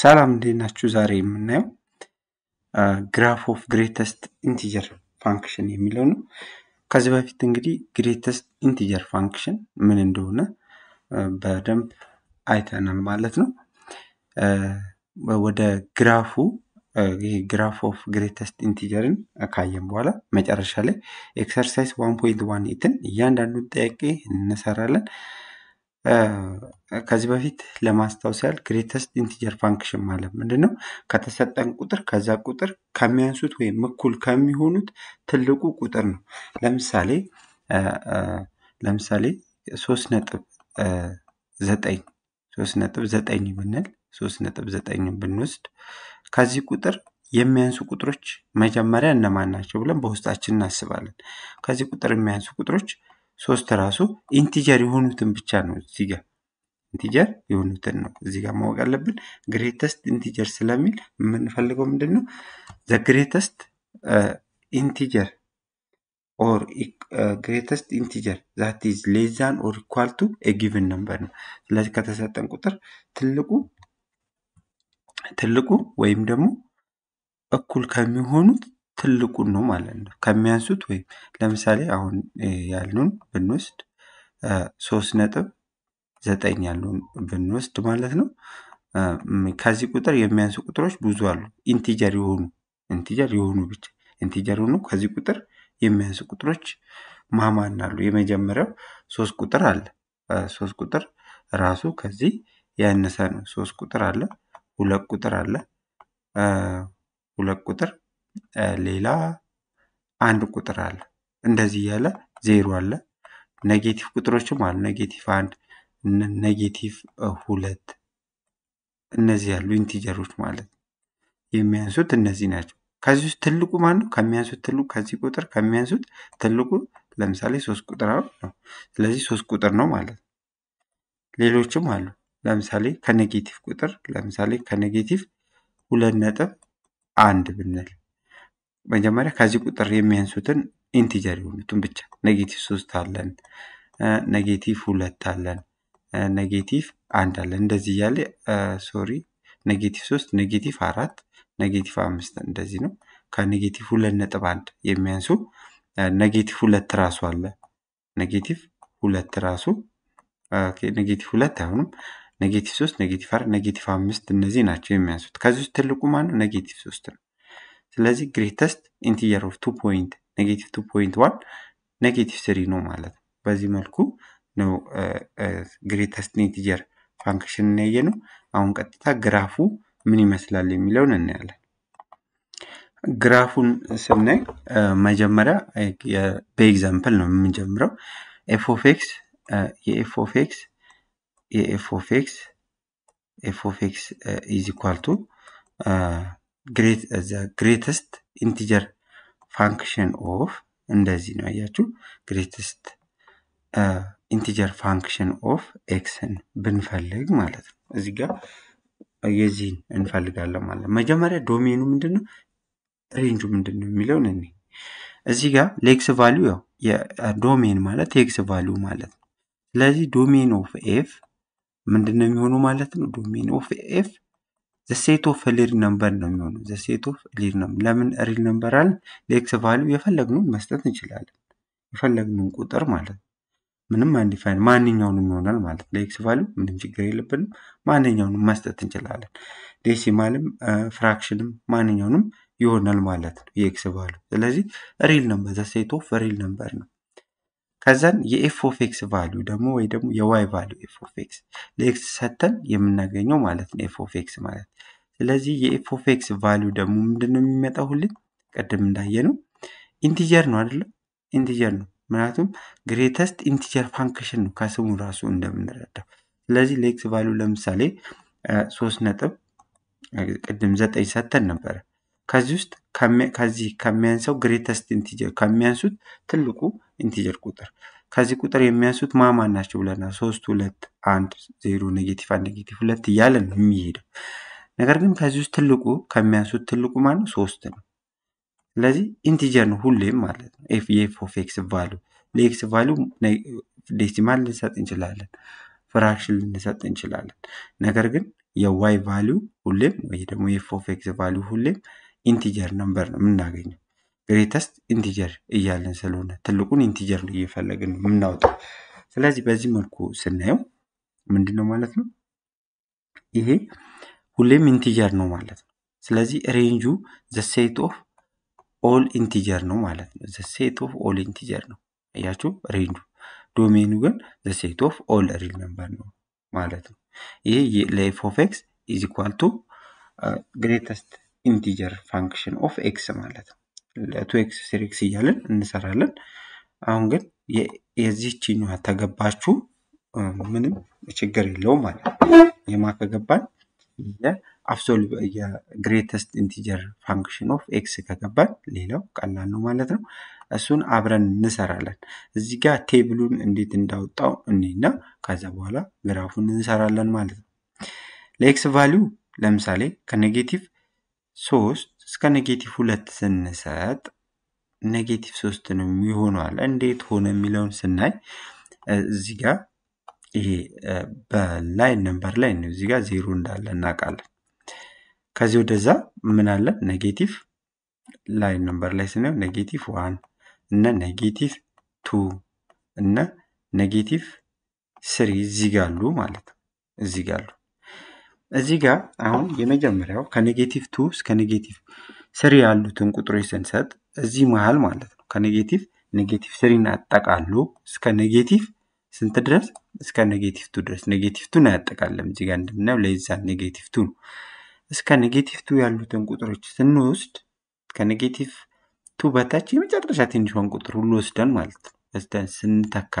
ሰላም እንዴት ናችሁ? ዛሬ የምናየው ግራፍ ኦፍ ግሬተስት ኢንቲጀር ፋንክሽን የሚለው ነው። ከዚህ በፊት እንግዲህ ግሬተስት ኢንቲጀር ፋንክሽን ምን እንደሆነ በደንብ አይተናል ማለት ነው። ወደ ግራፉ ይህ ግራፍ ኦፍ ግሬተስት ኢንቲጀርን ካየን በኋላ መጨረሻ ላይ ኤክሰርሳይዝ ዋን ፖይንት ዋን ኤትን እያንዳንዱን ጥያቄ እንሰራለን። ከዚህ በፊት ለማስታወስ ያህል ግሬተስት ኢንቲጀር ፋንክሽን ማለት ምንድን ነው? ከተሰጠን ቁጥር ከዛ ቁጥር ከሚያንሱት ወይም እኩል ከሚሆኑት ትልቁ ቁጥር ነው። ለምሳሌ ለምሳሌ ሶስት ነጥብ ዘጠኝ ሶስት ነጥብ ዘጠኝ ብንል ሶስት ነጥብ ዘጠኝ ብንወስድ ከዚህ ቁጥር የሚያንሱ ቁጥሮች መጀመሪያ እነማን ናቸው ብለን በውስጣችን እናስባለን። ከዚህ ቁጥር የሚያንሱ ቁጥሮች ሶስት ራሱ ኢንቲጀር የሆኑትን ብቻ ነው እዚህ ጋር ኢንቲጀር የሆኑትን ነው እዚህ ጋር ማወቅ አለብን። ግሬተስት ኢንቲጀር ስለሚል የምንፈልገው ምንድን ነው? ዘ ግሬተስት ኢንቲጀር ኦር ግሬተስት ኢንቲጀር ዛት ኢዝ ሌዛን ኦር ኢኳል ቱ ጊቭን ነምበር ነው። ስለዚህ ከተሰጠን ቁጥር ትልቁ ትልቁ ወይም ደግሞ እኩል ከሚሆኑት ትልቁን ነው ማለት ነው። ከሚያንሱት ወይም ለምሳሌ አሁን ያሉን ብንወስድ ሶስት ነጥብ ዘጠኝ ያሉን ብንወስድ ማለት ነው። ከዚህ ቁጥር የሚያንሱ ቁጥሮች ብዙ አሉ። ኢንቲጀር የሆኑ ኢንቲጀር የሆኑ ብቻ ኢንቲጀር የሆኑ ከዚህ ቁጥር የሚያንሱ ቁጥሮች ማማን አሉ። የመጀመሪያው ሶስት ቁጥር አለ። ሶስት ቁጥር ራሱ ከዚህ ያነሰ ነው። ሶስት ቁጥር አለ። ሁለት ቁጥር አለ። ሁለት ቁጥር ሌላ አንድ ቁጥር አለ። እንደዚህ እያለ ዜሮ አለ። ኔጌቲቭ ቁጥሮችም አሉ። ኔጌቲቭ አንድ፣ ኔጌቲቭ ሁለት እነዚህ ያሉ ኢንቲጀሮች ማለት የሚያንሱት እነዚህ ናቸው። ከዚህ ውስጥ ትልቁ ማን ነው? ከሚያንሱት ትልቁ ከዚህ ቁጥር ከሚያንሱት ትልቁ ለምሳሌ ሶስት ቁጥር ነው። ስለዚህ ሶስት ቁጥር ነው ማለት ነው። ሌሎችም አሉ። ለምሳሌ ከኔጌቲቭ ቁጥር ለምሳሌ ከኔጌቲቭ ሁለት ነጥብ አንድ ብንል መጀመሪያ ከዚህ ቁጥር የሚያንሱትን ኢንቲጀር የሆኑትን ብቻ ኔጌቲቭ ሶስት አለን፣ ኔጌቲቭ ሁለት አለን፣ ኔጌቲቭ አንድ አለን። እንደዚህ እያለ ሶሪ ኔጌቲቭ ሶስት ኔጌቲቭ አራት ኔጌቲቭ አምስት እንደዚህ ነው። ከኔጌቲቭ ሁለት ነጥብ አንድ የሚያንሱ ኔጌቲቭ ሁለት ራሱ አለ። ኔጌቲቭ ሁለት ራሱ ኔጌቲቭ ሁለት አይሆንም። ኔጌቲቭ ሶስት ኔጌቲቭ አራት ኔጌቲቭ አምስት እነዚህ ናቸው የሚያንሱት። ከዚህ ውስጥ ትልቁ ማነው? ኔጌቲቭ ሶስት ነው። ስለዚህ ግሬተስት ኢንቲጀር ኦፍ ቱ ፖይንት ኔጌቲቭ ቱ ፖይንት ዋን ኔጌቲቭ ስሪ ነው ማለት ነው። በዚህ መልኩ ነው ግሬተስት ኢንቲጀር ፋንክሽን እናየ ነው። አሁን ቀጥታ ግራፉ ምን ይመስላል የሚለውን እናያለን። ግራፉን ስናይ መጀመሪያ በኤግዛምፕል ነው የምንጀምረው። ኤፎፌክስ የኤፎፌክስ የኤፎፌክስ ኤፎፌክስ ኢዝ ግሬተስት ኢንቲጀር ፋንክሽን ኦፍ እንደዚህ ነው ያያችሁ። ግሬተስት ኢንቲጀር ፋንክሽን ኦፍ ኤክስን ብንፈልግ ማለት ነው። እዚህ ጋር የዚህን እንፈልጋለን ማለት መጀመሪያ ዶሜኑ ምንድን ነው፣ ሬንጁ ምንድን ነው የሚለውን እኔ እዚህ ጋር ለኤክስ ቫሉ ያው uh, ዶሜን ማለት የኤክስ ቫሉ ማለት ነው። ስለዚህ ዶሜን ኦፍ ኤፍ ምንድን ነው የሚሆኑ ማለት ነው። ዶሜን ኦፍ ኤፍ ዘሴት ኦፍ ሪል ነምበር ነው የሚሆነው። ዘሴት ኦፍ ሪል ነምበር ለምን ሪል ነምበር አለ? ለኤክስ ቫሊው የፈለግነውን መስጠት እንችላለን። የፈለግነውን ቁጥር ማለት ነው። ምንም አንዲፋይን ማንኛውንም ይሆናል ማለት ነው። ለኤክስ ቫሊው ምንም ችግር የለብንም። ማንኛውንም መስጠት እንችላለን። ዴሲማልም ፍራክሽንም ማንኛውንም ይሆናል ማለት ነው የኤክስ ቫሊው። ስለዚህ ሪል ነምበር ዘሴት ኦፍ ሪል ነምበር ነው። ከዛን የኤፍ ኦፍ ኤክስ ቫሊዩ ደግሞ ወይ ደግሞ የዋይ ቫሊዩ ኤፍ ኦፍ ኤክስ ለኤክስ ሰተን የምናገኘው ማለት ነው። ኤፍ ኦፍ ኤክስ ማለት ስለዚህ የኤፍ ኦፍ ኤክስ ቫሊዩ ደግሞ ምንድን ነው የሚመጣው? ሁሌም ቅድም እንዳየ ነው ኢንቲጀር ነው አይደለ? ኢንቲጀር ነው። ምክንያቱም ግሬተስት ኢንቲጀር ፋንክሽን ነው ከስሙ ራሱ እንደምንረዳው። ስለዚህ ለኤክስ ቫሊዩ ለምሳሌ ሶስት ነጥብ ቅድም ዘጠኝ ሰተን ነበረ። ከዚህ ውስጥ ከዚህ ከሚያንሰው ግሬተስት ኢንቲጀር ከሚያንሱት ትልቁ ኢንቲጀር ቁጥር ከዚህ ቁጥር የሚያንሱት ማማን ናቸው ብለናል። ሶስት ሁለት አንድ ዜሮ ኔጌቲቭ አንድ ኔጌቲቭ ሁለት እያለ ነው የሚሄደው። ነገር ግን ከዚህ ውስጥ ትልቁ ከሚያንሱት ትልቁ ማን ሶስት ነው። ስለዚህ ኢንቲጀር ነው ሁሌም ማለት ነው። ኤፍ የኤፍ ኦፍ ኤክስ ቫሉ ለኤክስ ቫሉ ዴሲማል ልንሰጥ እንችላለን፣ ፍራክሽን ልንሰጥ እንችላለን። ነገር ግን የዋይ ቫሉ ሁሌም ወይ ደግሞ የኤፍ ኦፍ ኤክስ ቫሉ ሁሌም ኢንቲጀር ነምበር ነው የምናገኘው። ግሬተስት ኢንቲጀር እያለን ስለሆነ ትልቁን ኢንቲጀር ነው እየፈለግን የምናወጣው። ስለዚህ በዚህ መልኩ ስናየው ምንድን ነው ማለት ነው ይሄ ሁሌም ኢንቲጀር ነው ማለት ነው። ስለዚህ ሬንጁ ዘሴት ኦፍ ኦል ኢንቲጀር ነው ማለት ነው። ዘሴት ኦፍ ኦል ኢንቲጀር ነው። እያችሁ ሬንጁ ዶሜኑ ግን ዘሴት ኦፍ ኦል ሪል ነምበር ነው ማለት ነው። ይሄ ለኤፍ ኦፍ ኤክስ ኢዝ ኢኳል ቱ ግሬተስት ኢንቲጀር ፋንክሽን ኦፍ ኤክስ ማለት ነው። ለቱ ኤክስ ስሪ ኤክስ እያለን እንሰራለን። አሁን ግን የዚህችኛዋ ተገባችሁ ምንም ችግር የለውም ማለት ነው። የማ ከገባን የግሬተስት ኢንቲጀር ፋንክሽን ኦፍ ኤክስ ከገባል ሌላው ቀላል ነው ማለት ነው። እሱን አብረን እንሰራለን። እዚህ ጋር ቴብሉን እንዴት እንዳወጣው እኔና ከዛ በኋላ ግራፉን እንሰራለን ማለት ነው። ለኤክስ ቫሊዩ ለምሳሌ ከኔጌቲቭ ሶስት እስከ ኔጌቲቭ ሁለት ስንሰጥ ኔጌቲቭ ሶስት ነው የሚሆነዋል። እንዴት ሆነ የሚለውን ስናይ እዚህ ጋር ይሄ በላይ ነንበር ላይ ነው እዚጋ ዜሮ እንዳለ እናውቃለን። ከዚህ ወደዛ ምን አለ ኔጌቲቭ ላይ ነንበር ላይ ስንው ኔጌቲቭ ዋን እና ኔጌቲቭ ቱ እና ኔጌቲቭ ስሪ እዚህ አሉ ማለት ነው። እዚህ አሉ። እዚህ ጋር አሁን የመጀመሪያው ከኔጌቲቭ ቱ እስከ ኔጌቲቭ ስሪ ያሉትን ቁጥሮች ስንሰጥ እዚህ መሀል ማለት ነው ከኔጌቲቭ ኔጌቲቭ ስሪን አጠቃሉ እስከ ኔጌቲቭ ስንት ድረስ እስከ ኔጌቲቭ ቱ ድረስ ኔጌቲቭ ቱን አያጠቃለም እዚጋ ጋር እንደምናየው ለዛ ኔጌቲቭ ቱ ነው። እስከ ኔጌቲቭ ቱ ያሉትን ቁጥሮች ስንወስድ ከኔጌቲቭ ቱ በታች የመጨረሻ ትንሿን ቁጥር ሁሉ ወስደን ማለት ወስደን ስንተካ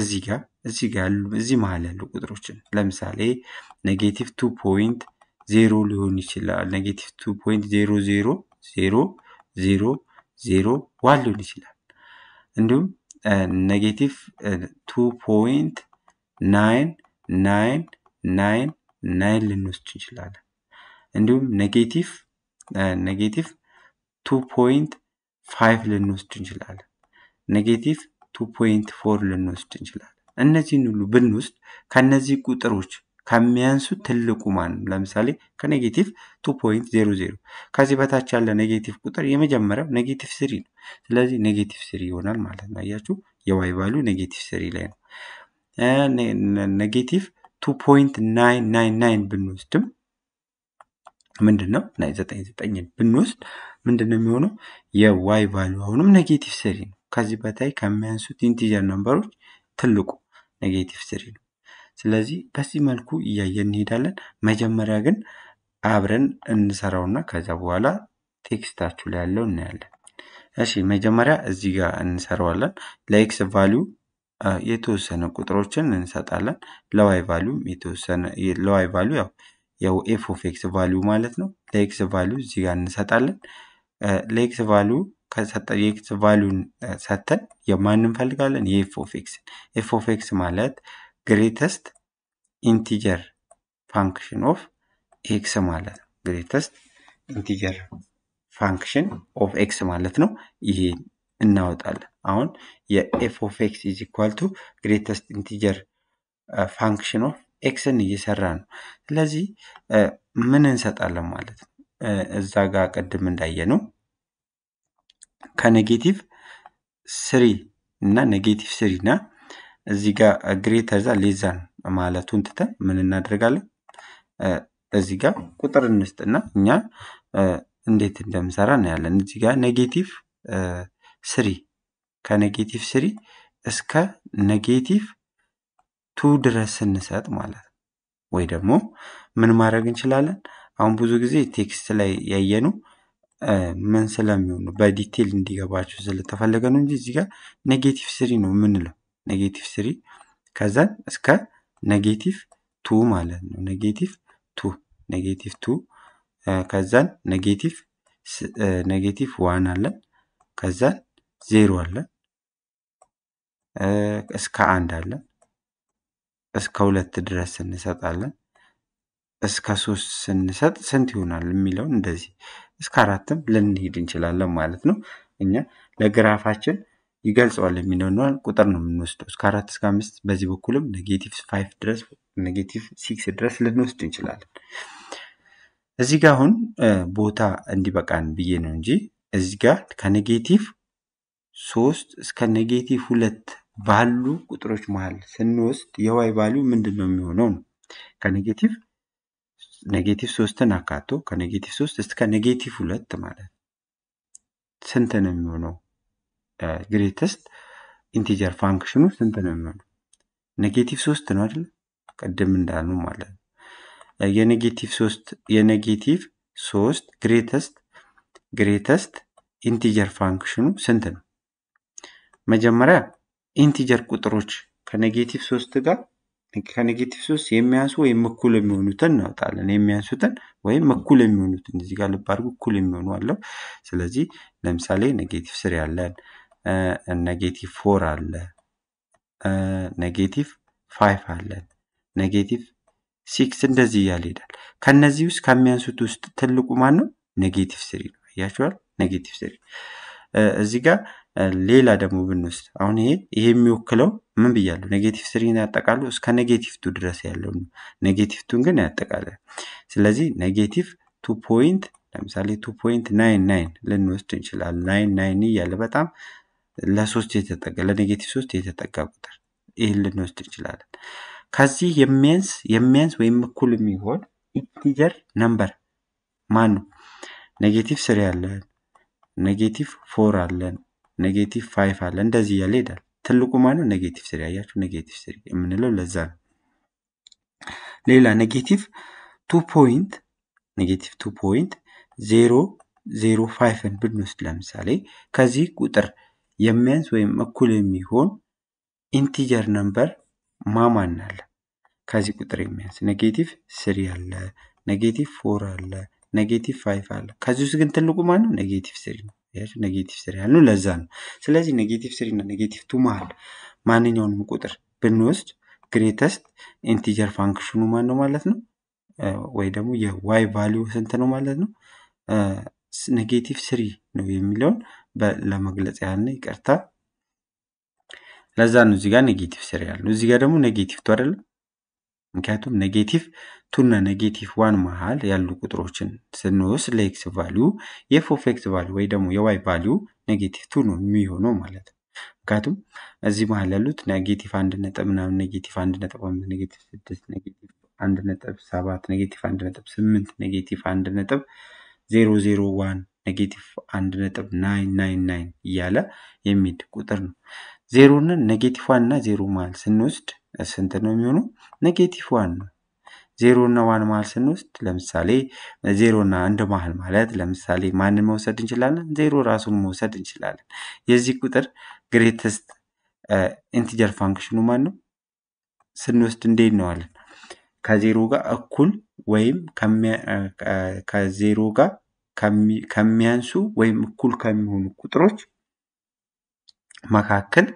እዚህ ጋ እዚህ ጋ ያሉ እዚህ መሀል ያሉ ቁጥሮችን ለምሳሌ ኔጌቲቭ ቱ ፖይንት ዜሮ ሊሆን ይችላል። ኔጌቲቭ ቱ ፖይንት ዜሮ ዜሮ ዜሮ ዜሮ ዜሮ ዋን ሊሆን ይችላል እንዲሁም ኔጌቲቭ ቱ ፖይንት ናይን ናይን ናይን ናይን ልንወስድ እንችላለን። እንዲሁም ኔጌቲቭ ኔጌቲቭ ቱ ፖይንት ፋይቭ ልንወስድ እንችላለን። ኔጌቲቭ ቱ ፖይንት ፎር ልንወስድ እንችላለን። እነዚህን ሁሉ ብንወስድ ከነዚህ ቁጥሮች ከሚያንሱት ትልቁ ማን ለምሳሌ ከኔጌቲቭ ቱ ፖይንት ዜሮ ዜሮ ከዚህ በታች ያለ ኔጌቲቭ ቁጥር የመጀመሪያው ኔጌቲቭ ስሪ ነው። ስለዚህ ኔጌቲቭ ስሪ ይሆናል ማለት ነው። አያችሁ የዋይ ቫሉ ኔጌቲቭ ስሪ ላይ ነው። ኔጌቲቭ ቱ ፖይንት ናይን ናይን ናይን ብንወስድም ምንድን ነው ዘጠኝ ዘጠኝን ብንወስድ ምንድን ነው የሚሆነው? የዋይ ቫሉ አሁንም ኔጌቲቭ ስሪ ነው። ከዚህ በታይ ከሚያንሱት ኢንቲጀር ነምበሮች ትልቁ ኔጌቲቭ ስሪ ነው። ስለዚህ በዚህ መልኩ እያየን እንሄዳለን። መጀመሪያ ግን አብረን እንሰራውና ከዛ በኋላ ቴክስታችሁ ላይ ያለው እናያለን። እሺ መጀመሪያ እዚህ ጋር እንሰራዋለን። ለኤክስ ቫሊዩ የተወሰነ ቁጥሮችን እንሰጣለን። ለዋይ ቫሊዩ የተወሰነ ለዋይ ቫሊዩ ያው ያው ኤፍ ኦፍ ኤክስ ቫሊዩ ማለት ነው። ለኤክስ ቫሊዩ እዚህ ጋር እንሰጣለን። ለኤክስ ቫሊዩ ከሰጠ የኤክስ ቫሊዩን ሰተን የማን እንፈልጋለን? የኤፍ ኦፍ ኤክስ ኤፍ ኦፍ ኤክስ ማለት ግሬተስት ኢንቲጀር ፋንክሽን ኦፍ ኤክስ ማለት ነው። ግሬተስት ኢንቲጀር ፋንክሽን ኦፍ ኤክስ ማለት ነው። ይሄ እናወጣለን። አሁን የኤፍ ኦፍ ኤክስ ኢዝ ኢኳል ቱ ግሬተስት ኢንቲጀር ፋንክሽን ኦፍ ኤክስን እየሰራ ነው። ስለዚህ uh, ምን እንሰጣለን ማለት ነው? Uh, እዛ ጋር ቅድም እንዳየ ነው ከኔጌቲቭ ስሪ እና ኔጌቲቭ ስሪ እና እዚህ ጋር ግሬተር ዛ ሌዛን ማለቱን ትተን ምን እናደርጋለን? እዚህ ጋር ቁጥር እንስጥና እኛ እንዴት እንደምሰራ እናያለን። እዚህ ጋር ኔጌቲቭ ስሪ ከኔጌቲቭ ስሪ እስከ ኔጌቲቭ ቱ ድረስ ስንሰጥ ማለት ነው። ወይ ደግሞ ምን ማድረግ እንችላለን? አሁን ብዙ ጊዜ ቴክስት ላይ ያየኑ ምን ስለሚሆኑ በዲቴል እንዲገባቸው ስለተፈለገ ነው እንጂ እዚህ ጋር ኔጌቲቭ ስሪ ነው የምንለው። ኔጌቲቭ ስሪ ከዛን እስከ ኔጌቲቭ ቱ ማለት ነው። ኔጌቲቭ ቱ ኔጌቲቭ ቱ ከዛን ኔጌቲቭ ኔጌቲቭ ዋን አለን ከዛን ዜሮ አለን እስከ አንድ አለን እስከ ሁለት ድረስ እንሰጣለን እስከ ሶስት ስንሰጥ ስንት ይሆናል የሚለውን እንደዚህ እስከ አራትም ልንሄድ እንችላለን ማለት ነው። እኛ ለግራፋችን ይገልጸዋል የሚለውን ቁጥር ነው የምንወስደው። እስከ አራት እስከ አምስት በዚህ በኩልም ኔጌቲቭ ፋይቭ ድረስ ኔጌቲቭ ሲክስ ድረስ ልንወስድ እንችላለን። እዚህ ጋር አሁን ቦታ እንዲበቃን ብዬ ነው እንጂ እዚህ ጋር ከኔጌቲቭ ሶስት እስከ ኔጌቲቭ ሁለት ባሉ ቁጥሮች መሀል ስንወስድ የዋይ ቫሊዩ ምንድን ነው የሚሆነው ነው ከኔጌቲቭ ኔጌቲቭ ሶስትን አካቶ ከኔጌቲቭ ሶስት እስከ ኔጌቲቭ ሁለት ማለት ስንት ነው የሚሆነው? ግሬተስት ኢንቲጀር ፋንክሽኑ ስንት ነው የሚሆነው? ኔጌቲቭ ሶስት ነው አይደል? ቅድም እንዳሉ ማለት ነው። የኔጌቲቭ ሶስት የኔጌቲቭ ሶስት ግሬተስት ግሬተስት ኢንቲጀር ፋንክሽኑ ስንት ነው? መጀመሪያ ኢንቲጀር ቁጥሮች ከኔጌቲቭ ሶስት ጋር ከኔጌቲቭ ሶስት የሚያንሱ ወይም እኩል የሚሆኑትን እናወጣለን። የሚያንሱትን ወይም እኩል የሚሆኑትን እዚህ ጋር ልብ እኩል የሚሆኑ አለው። ስለዚህ ለምሳሌ ኔጌቲቭ ስር ያለን ኔጌቲቭ ፎር አለ፣ ኔጌቲቭ ፋይቭ አለን፣ ኔጌቲቭ ሲክስ እንደዚህ እያለ ይሄዳል። ከነዚህ ውስጥ ከሚያንሱት ውስጥ ትልቁ ማን ነው? ኔጌቲቭ ስሪ ነው። እያችኋል ኔጌቲቭ ስሪ እዚህ ጋር ሌላ ደግሞ ብንወስድ አሁን ይሄ ይሄ የሚወክለው ምን ብያሉ ኔጌቲቭ ስሪን ያጠቃሉ እስከ ኔጌቲቭ ቱ ድረስ ያለው ነው። ኔጌቲቭ ቱን ግን ያጠቃለ። ስለዚህ ኔጌቲቭ ቱ ፖይንት ለምሳሌ ቱ ፖይንት ናይን ናይን ልንወስድ እንችላለን። ናይን ናይን እያለ በጣም ለሶስት የተጠጋ ለኔጌቲቭ ሶስት የተጠጋ ቁጥር ይህን ልንወስድ እንችላለን። ከዚህ የሚያንስ የሚያንስ ወይም እኩል የሚሆን ኢንቲጀር ነምበር ማን ነው? ኔጌቲቭ ስሪ አለን፣ ኔጌቲቭ ፎር አለን፣ ኔጌቲቭ ፋይቭ አለን። እንደዚህ እያለ ይሄዳል። ትልቁ ነው? ኔጌቲቭ ስሪ አያችሁ። ኔጌቲቭ ስሪ የምንለው ለዛ ነው። ሌላ ኔጌቲቭ ቱ ፖይንት ኔጌቲቭ ቱ ፖይንት ዜሮ ዜሮ ፋይቭን ብንወስድ ለምሳሌ ከዚህ ቁጥር የሚያንስ ወይም እኩል የሚሆን ኢንቲጀር ነምበር ማማን አለ። ከዚህ ቁጥር የሚያንስ ኔጌቲቭ ስሪ አለ፣ ኔጌቲቭ ፎር አለ፣ ኔጌቲቭ ፋይቭ አለ። ከዚህ ውስጥ ግን ትልቁ ማን ነው? ኔጌቲቭ ስሪ ነው። ኔጌቲቭ ስሪ ያልነው ለዛ ነው። ስለዚህ ኔጌቲቭ ስሪ እና ኔጌቲቭ ቱ መሀል ማንኛውንም ቁጥር ብንወስድ ግሬተስት ኢንቲጀር ፋንክሽኑ ማን ነው ማለት ነው? ወይ ደግሞ የዋይ ቫሊዩ ስንት ነው ማለት ነው? ኔጌቲቭ ስሪ ነው የሚለውን ለመግለጽ ያህል ነው። ይቅርታ። ለዛ ነው እዚህ ኔጌቲቭ ስር ያለው። እዚህ ጋር ደግሞ ኔጌቲቭ ቱ አይደለም። ምክንያቱም ኔጌቲቭ ቱና ኔጌቲቭ ዋን መሃል ያሉ ቁጥሮችን ስንወስድ ለኤክስ ቫሊዩ የፍ ኦፍ ኤክስ ቫሊዩ ወይ ደግሞ የዋይ ቫሊዩ ኔጌቲቭ ቱ ነው የሚሆነው ማለት ነው። ምክንያቱም እዚህ መሀል ያሉት ኔጌቲቭ አንድ ነጥብ ምናምን፣ ኔጌቲቭ አንድ ነጥብ አምስት፣ ኔጌቲቭ ስድስት፣ ኔጌቲቭ አንድ ነጥብ ሰባት፣ ኔጌቲቭ አንድ ነጥብ ስምንት፣ ኔጌቲቭ አንድ ነጥብ ዜሮ ዜሮ ዋን ኔጌቲቭ አንድ ነጥብ ናይን ናይን ናይን እያለ የሚሄድ ቁጥር ነው። ዜሮን ኔጌቲቭ ዋን እና ዜሮ መሀል ስንወስድ ስንት ነው የሚሆኑ? ኔጌቲቭ ዋን ነው። ዜሮ እና ዋን መሀል ስንወስድ ለምሳሌ ዜሮ እና አንድ መሀል ማለት ለምሳሌ ማንን መውሰድ እንችላለን? ዜሮ ራሱን መውሰድ እንችላለን። የዚህ ቁጥር ግሬትስት ኢንቲጀር ፋንክሽኑ ማን ነው? ስንወስድ እንዴት እነዋለን? ከዜሮ ጋር እኩል ወይም ከዜሮ ጋር ከሚያንሱ ወይም እኩል ከሚሆኑ ቁጥሮች መካከል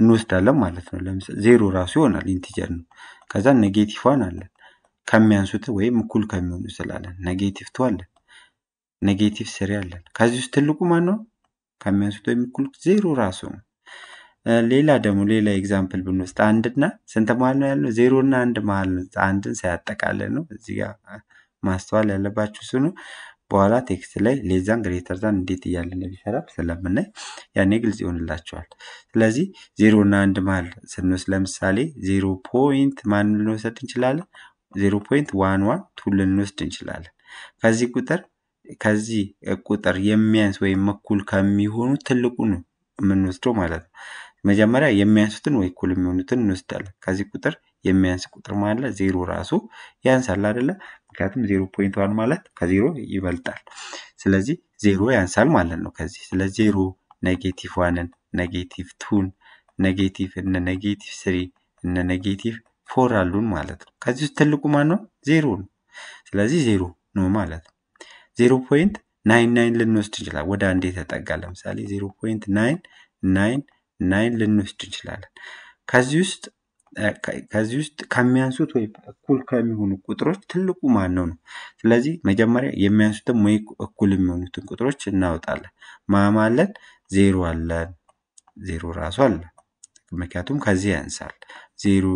እንወስዳለን ማለት ነው። ለምሳሌ ዜሮ ራሱ ይሆናል ኢንቲጀር ነው። ከዛ ኔጌቲቭ ዋን አለን ከሚያንሱት ወይም እኩል ከሚሆኑ ስላለን ኔጌቲቭ ቱ አለን። ኔጌቲቭ ስሪ አለን። ከዚህ ውስጥ ትልቁ ማን ነው? ከሚያንሱት ወይም እኩል ዜሮ ራሱ ነው። ሌላ ደግሞ ሌላ ኤግዛምፕል ብንወስድ አንድና ስንት መሀል ነው ያለው? ዜሮ እና አንድ መሀል አንድን ሳያጠቃለን ነው። እዚህ ጋር ማስተዋል ያለባችሁ ስኑ በኋላ ቴክስት ላይ ሌዛን ግሬተር ዛን እንዴት እያለ እንደሚሰራ ስለምናይ ያኔ ግልጽ ይሆንላቸዋል። ስለዚህ ዜሮ እና አንድ መሀል ስንወስድ ለምሳሌ ዜሮ ፖይንት ማን ልንወሰድ እንችላለን? ዜሮ ፖይንት ዋን ዋን ቱ ልንወስድ እንችላለን። ከዚህ ቁጥር ከዚህ ቁጥር የሚያንስ ወይም እኩል ከሚሆኑ ትልቁን የምንወስደው ማለት ነው። መጀመሪያ የሚያንሱትን ወይ እኩል የሚሆኑትን እንወስዳለን። ከዚህ ቁጥር የሚያንስ ቁጥር ማለት ዜሮ ራሱ ያንሳል አይደለ? ምክንያቱም ዜሮ ፖይንት ዋን ማለት ከዜሮ ይበልጣል። ስለዚህ ዜሮ ያንሳል ማለት ነው ከዚህ። ስለዚህ ዜሮ ኔጌቲቭ ዋንን፣ ኔጌቲቭ ቱን፣ ኔጌቲቭ እነ ኔጌቲቭ ስሪ እነ ኔጌቲቭ ፎር አሉን ማለት ነው። ከዚህ ውስጥ ትልቁ ማን ነው? ዜሮ ነው። ስለዚህ ዜሮ ነው ማለት ነው። ዜሮ ፖይንት ናይን ናይን ልንወስድ እንችላለን። ወደ አንዴ ተጠጋ ለምሳሌ ዜሮ ፖይንት ናይን ናይን ናይን ልንወስድ እንችላለን። ከዚህ ውስጥ ከዚህ ውስጥ ከሚያንሱት ወይ እኩል ከሚሆኑ ቁጥሮች ትልቁ ማን ነው። ስለዚህ መጀመሪያ የሚያንሱትም ወይ እኩል የሚሆኑትን ቁጥሮች እናወጣለን። ማማ ዜሮ አለን፣ ዜሮ ራሱ አለ። ምክንያቱም ከዚህ ያንሳል። ዜሮ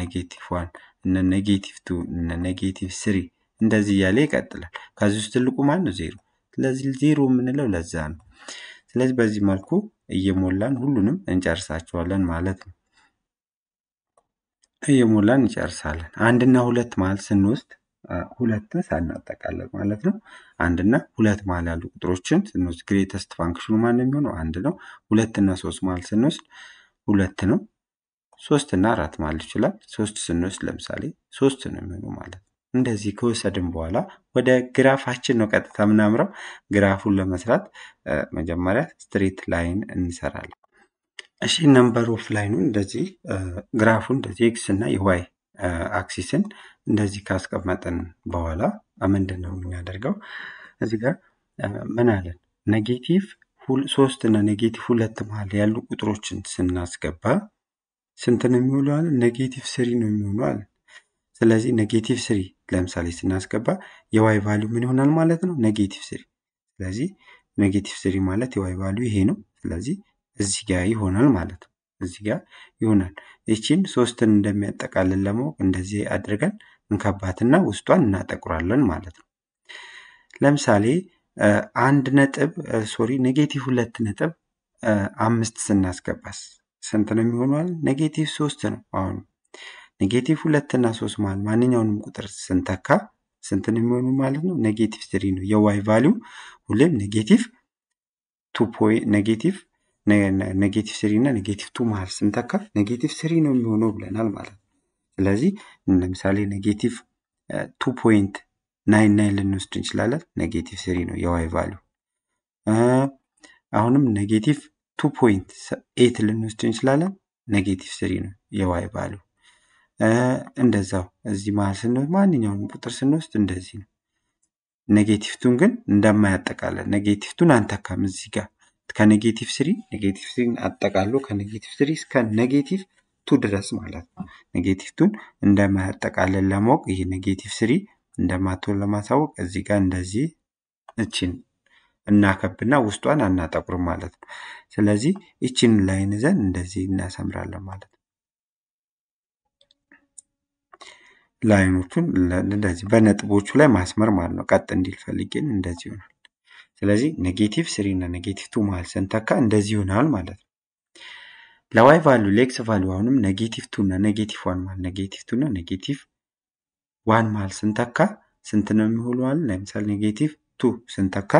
ኔጌቲቭ ዋን እነ ኔጌቲቭ ቱ እነ ኔጌቲቭ ስሪ እንደዚህ እያለ ይቀጥላል። ከዚህ ውስጥ ትልቁ ማን ነው? ዜሮ። ስለዚህ ዜሮ የምንለው ለዛ ነው። ስለዚህ በዚህ መልኩ እየሞላን ሁሉንም እንጨርሳቸዋለን ማለት ነው። እየሞላን እንጨርሳለን። አንድና ሁለት መሀል ስንወስድ ሁለትን ሳናጠቃልል ማለት ነው። አንድና ሁለት መሀል ያሉ ቁጥሮችን ስንወስድ ግሬተስት ፋንክሽኑ ማን ነው የሚሆነው? አንድ ነው። ሁለትና ሶስት መሀል ስንወስድ ሁለት ነው። ሶስትና አራት መሀል ይችላል። ሶስት ስንወስድ ለምሳሌ ሶስት ነው የሚሆነው ማለት ነው። እንደዚህ ከወሰድን በኋላ ወደ ግራፋችን ነው ቀጥታ ምናምረው። ግራፉን ለመስራት መጀመሪያ ስትሬት ላይን እንሰራለን። እሺ ነምበር ኦፍ ላይኑ እንደዚህ ግራፉን እንደዚህ ኤክስ እና የዋይ አክሲስን እንደዚህ ካስቀመጥን በኋላ ምንድን ነው የምናደርገው? እዚህ ጋር ምን አለን? ኔጌቲቭ ሶስት እና ኔጌቲቭ ሁለት መሀል ያሉ ቁጥሮችን ስናስገባ ስንት ነው የሚውለው አለ? ኔጌቲቭ ስሪ ነው የሚሆነው አለ። ስለዚህ ኔጌቲቭ ስሪ ለምሳሌ ስናስገባ የዋይ ቫሊዩ ምን ይሆናል ማለት ነው? ኔጌቲቭ ስሪ። ስለዚህ ኔጌቲቭ ስሪ ማለት የዋይ ቫሉ ይሄ ነው። ስለዚህ እዚህ ጋር ይሆናል ማለት ነው። እዚህ ጋር ይሆናል። ይቺን ሶስትን እንደሚያጠቃልል ለማወቅ እንደዚህ አድርገን እንከባትና ውስጧን እናጠቁራለን ማለት ነው። ለምሳሌ አንድ ነጥብ ሶሪ ኔጌቲቭ ሁለት ነጥብ አምስት ስናስገባስ ስንት ነው የሚሆነዋል? ኔጌቲቭ ሶስት ነው። አሁን ኔጌቲቭ ሁለት እና ሶስት ማለት ማንኛውንም ቁጥር ስንተካ ስንት ነው የሚሆኑ ማለት ነው? ኔጌቲቭ ስሪ ነው። የዋይ ቫሊው ሁሌም ኔጌቲቭ ቱ ፖይንት ኔጌቲቭ ኔጌቲቭ ስሪ እና ኔጌቲቭ ቱ መሀል ስንተካ ኔጌቲቭ ስሪ ነው የሚሆነው ብለናል ማለት ነው። ስለዚህ ለምሳሌ ኔጌቲቭ ቱ ፖይንት ናይን ናይን ልንወስድ እንችላለን። ኔጌቲቭ ስሪ ነው የዋይ ቫሉ። አሁንም ኔጌቲቭ ቱ ፖይንት ኤት ልንወስድ እንችላለን። ኔጌቲቭ ስሪ ነው የዋይ ቫሉ። እንደዛው እዚህ መሀል ስንወስድ ማንኛውንም ቁጥር ስንወስድ እንደዚህ ነው። ኔጌቲቭቱን ግን እንደማያጠቃለን ኔጌቲቭቱን አንተካም እዚህ ጋር ከኔጌቲቭ ስሪ ኔጌቲቭ ስሪን አጠቃሎ ከኔጌቲቭ ስሪ እስከ ኔጌቲቭ ቱ ድረስ ማለት ነው። ኔጌቲቭ ቱን እንደማያጠቃልል ለማወቅ ይህ ኔጌቲቭ ስሪ እንደማትሆን ለማሳወቅ እዚህ ጋር እንደዚህ እችን እናከብና ውስጧን አናጠቁርም ማለት ነው። ስለዚህ እችን ላይን ዘን እንደዚህ እናሰምራለን ማለት ነው። ላይኖቹን እንደዚህ በነጥቦቹ ላይ ማስመር ማለት ነው። ቀጥ እንዲል ፈልጌን እንደዚህ ይሆናል። ስለዚህ ኔጌቲቭ ስሪ እና ኔጌቲቭ ቱ መሀል ስንተካ እንደዚህ ይሆናል ማለት ነው። ለዋይ ቫሉ ለኤክስ ቫሉ አሁንም ኔጌቲቭ ቱ እና ኔጌቲቭ ዋን መሀል ኔጌቲቭ ቱ እና ኔጌቲቭ ዋን መሀል ስንተካ ስንት ነው አለ ለምሳሌ ኔጌቲቭ ቱ ስንተካ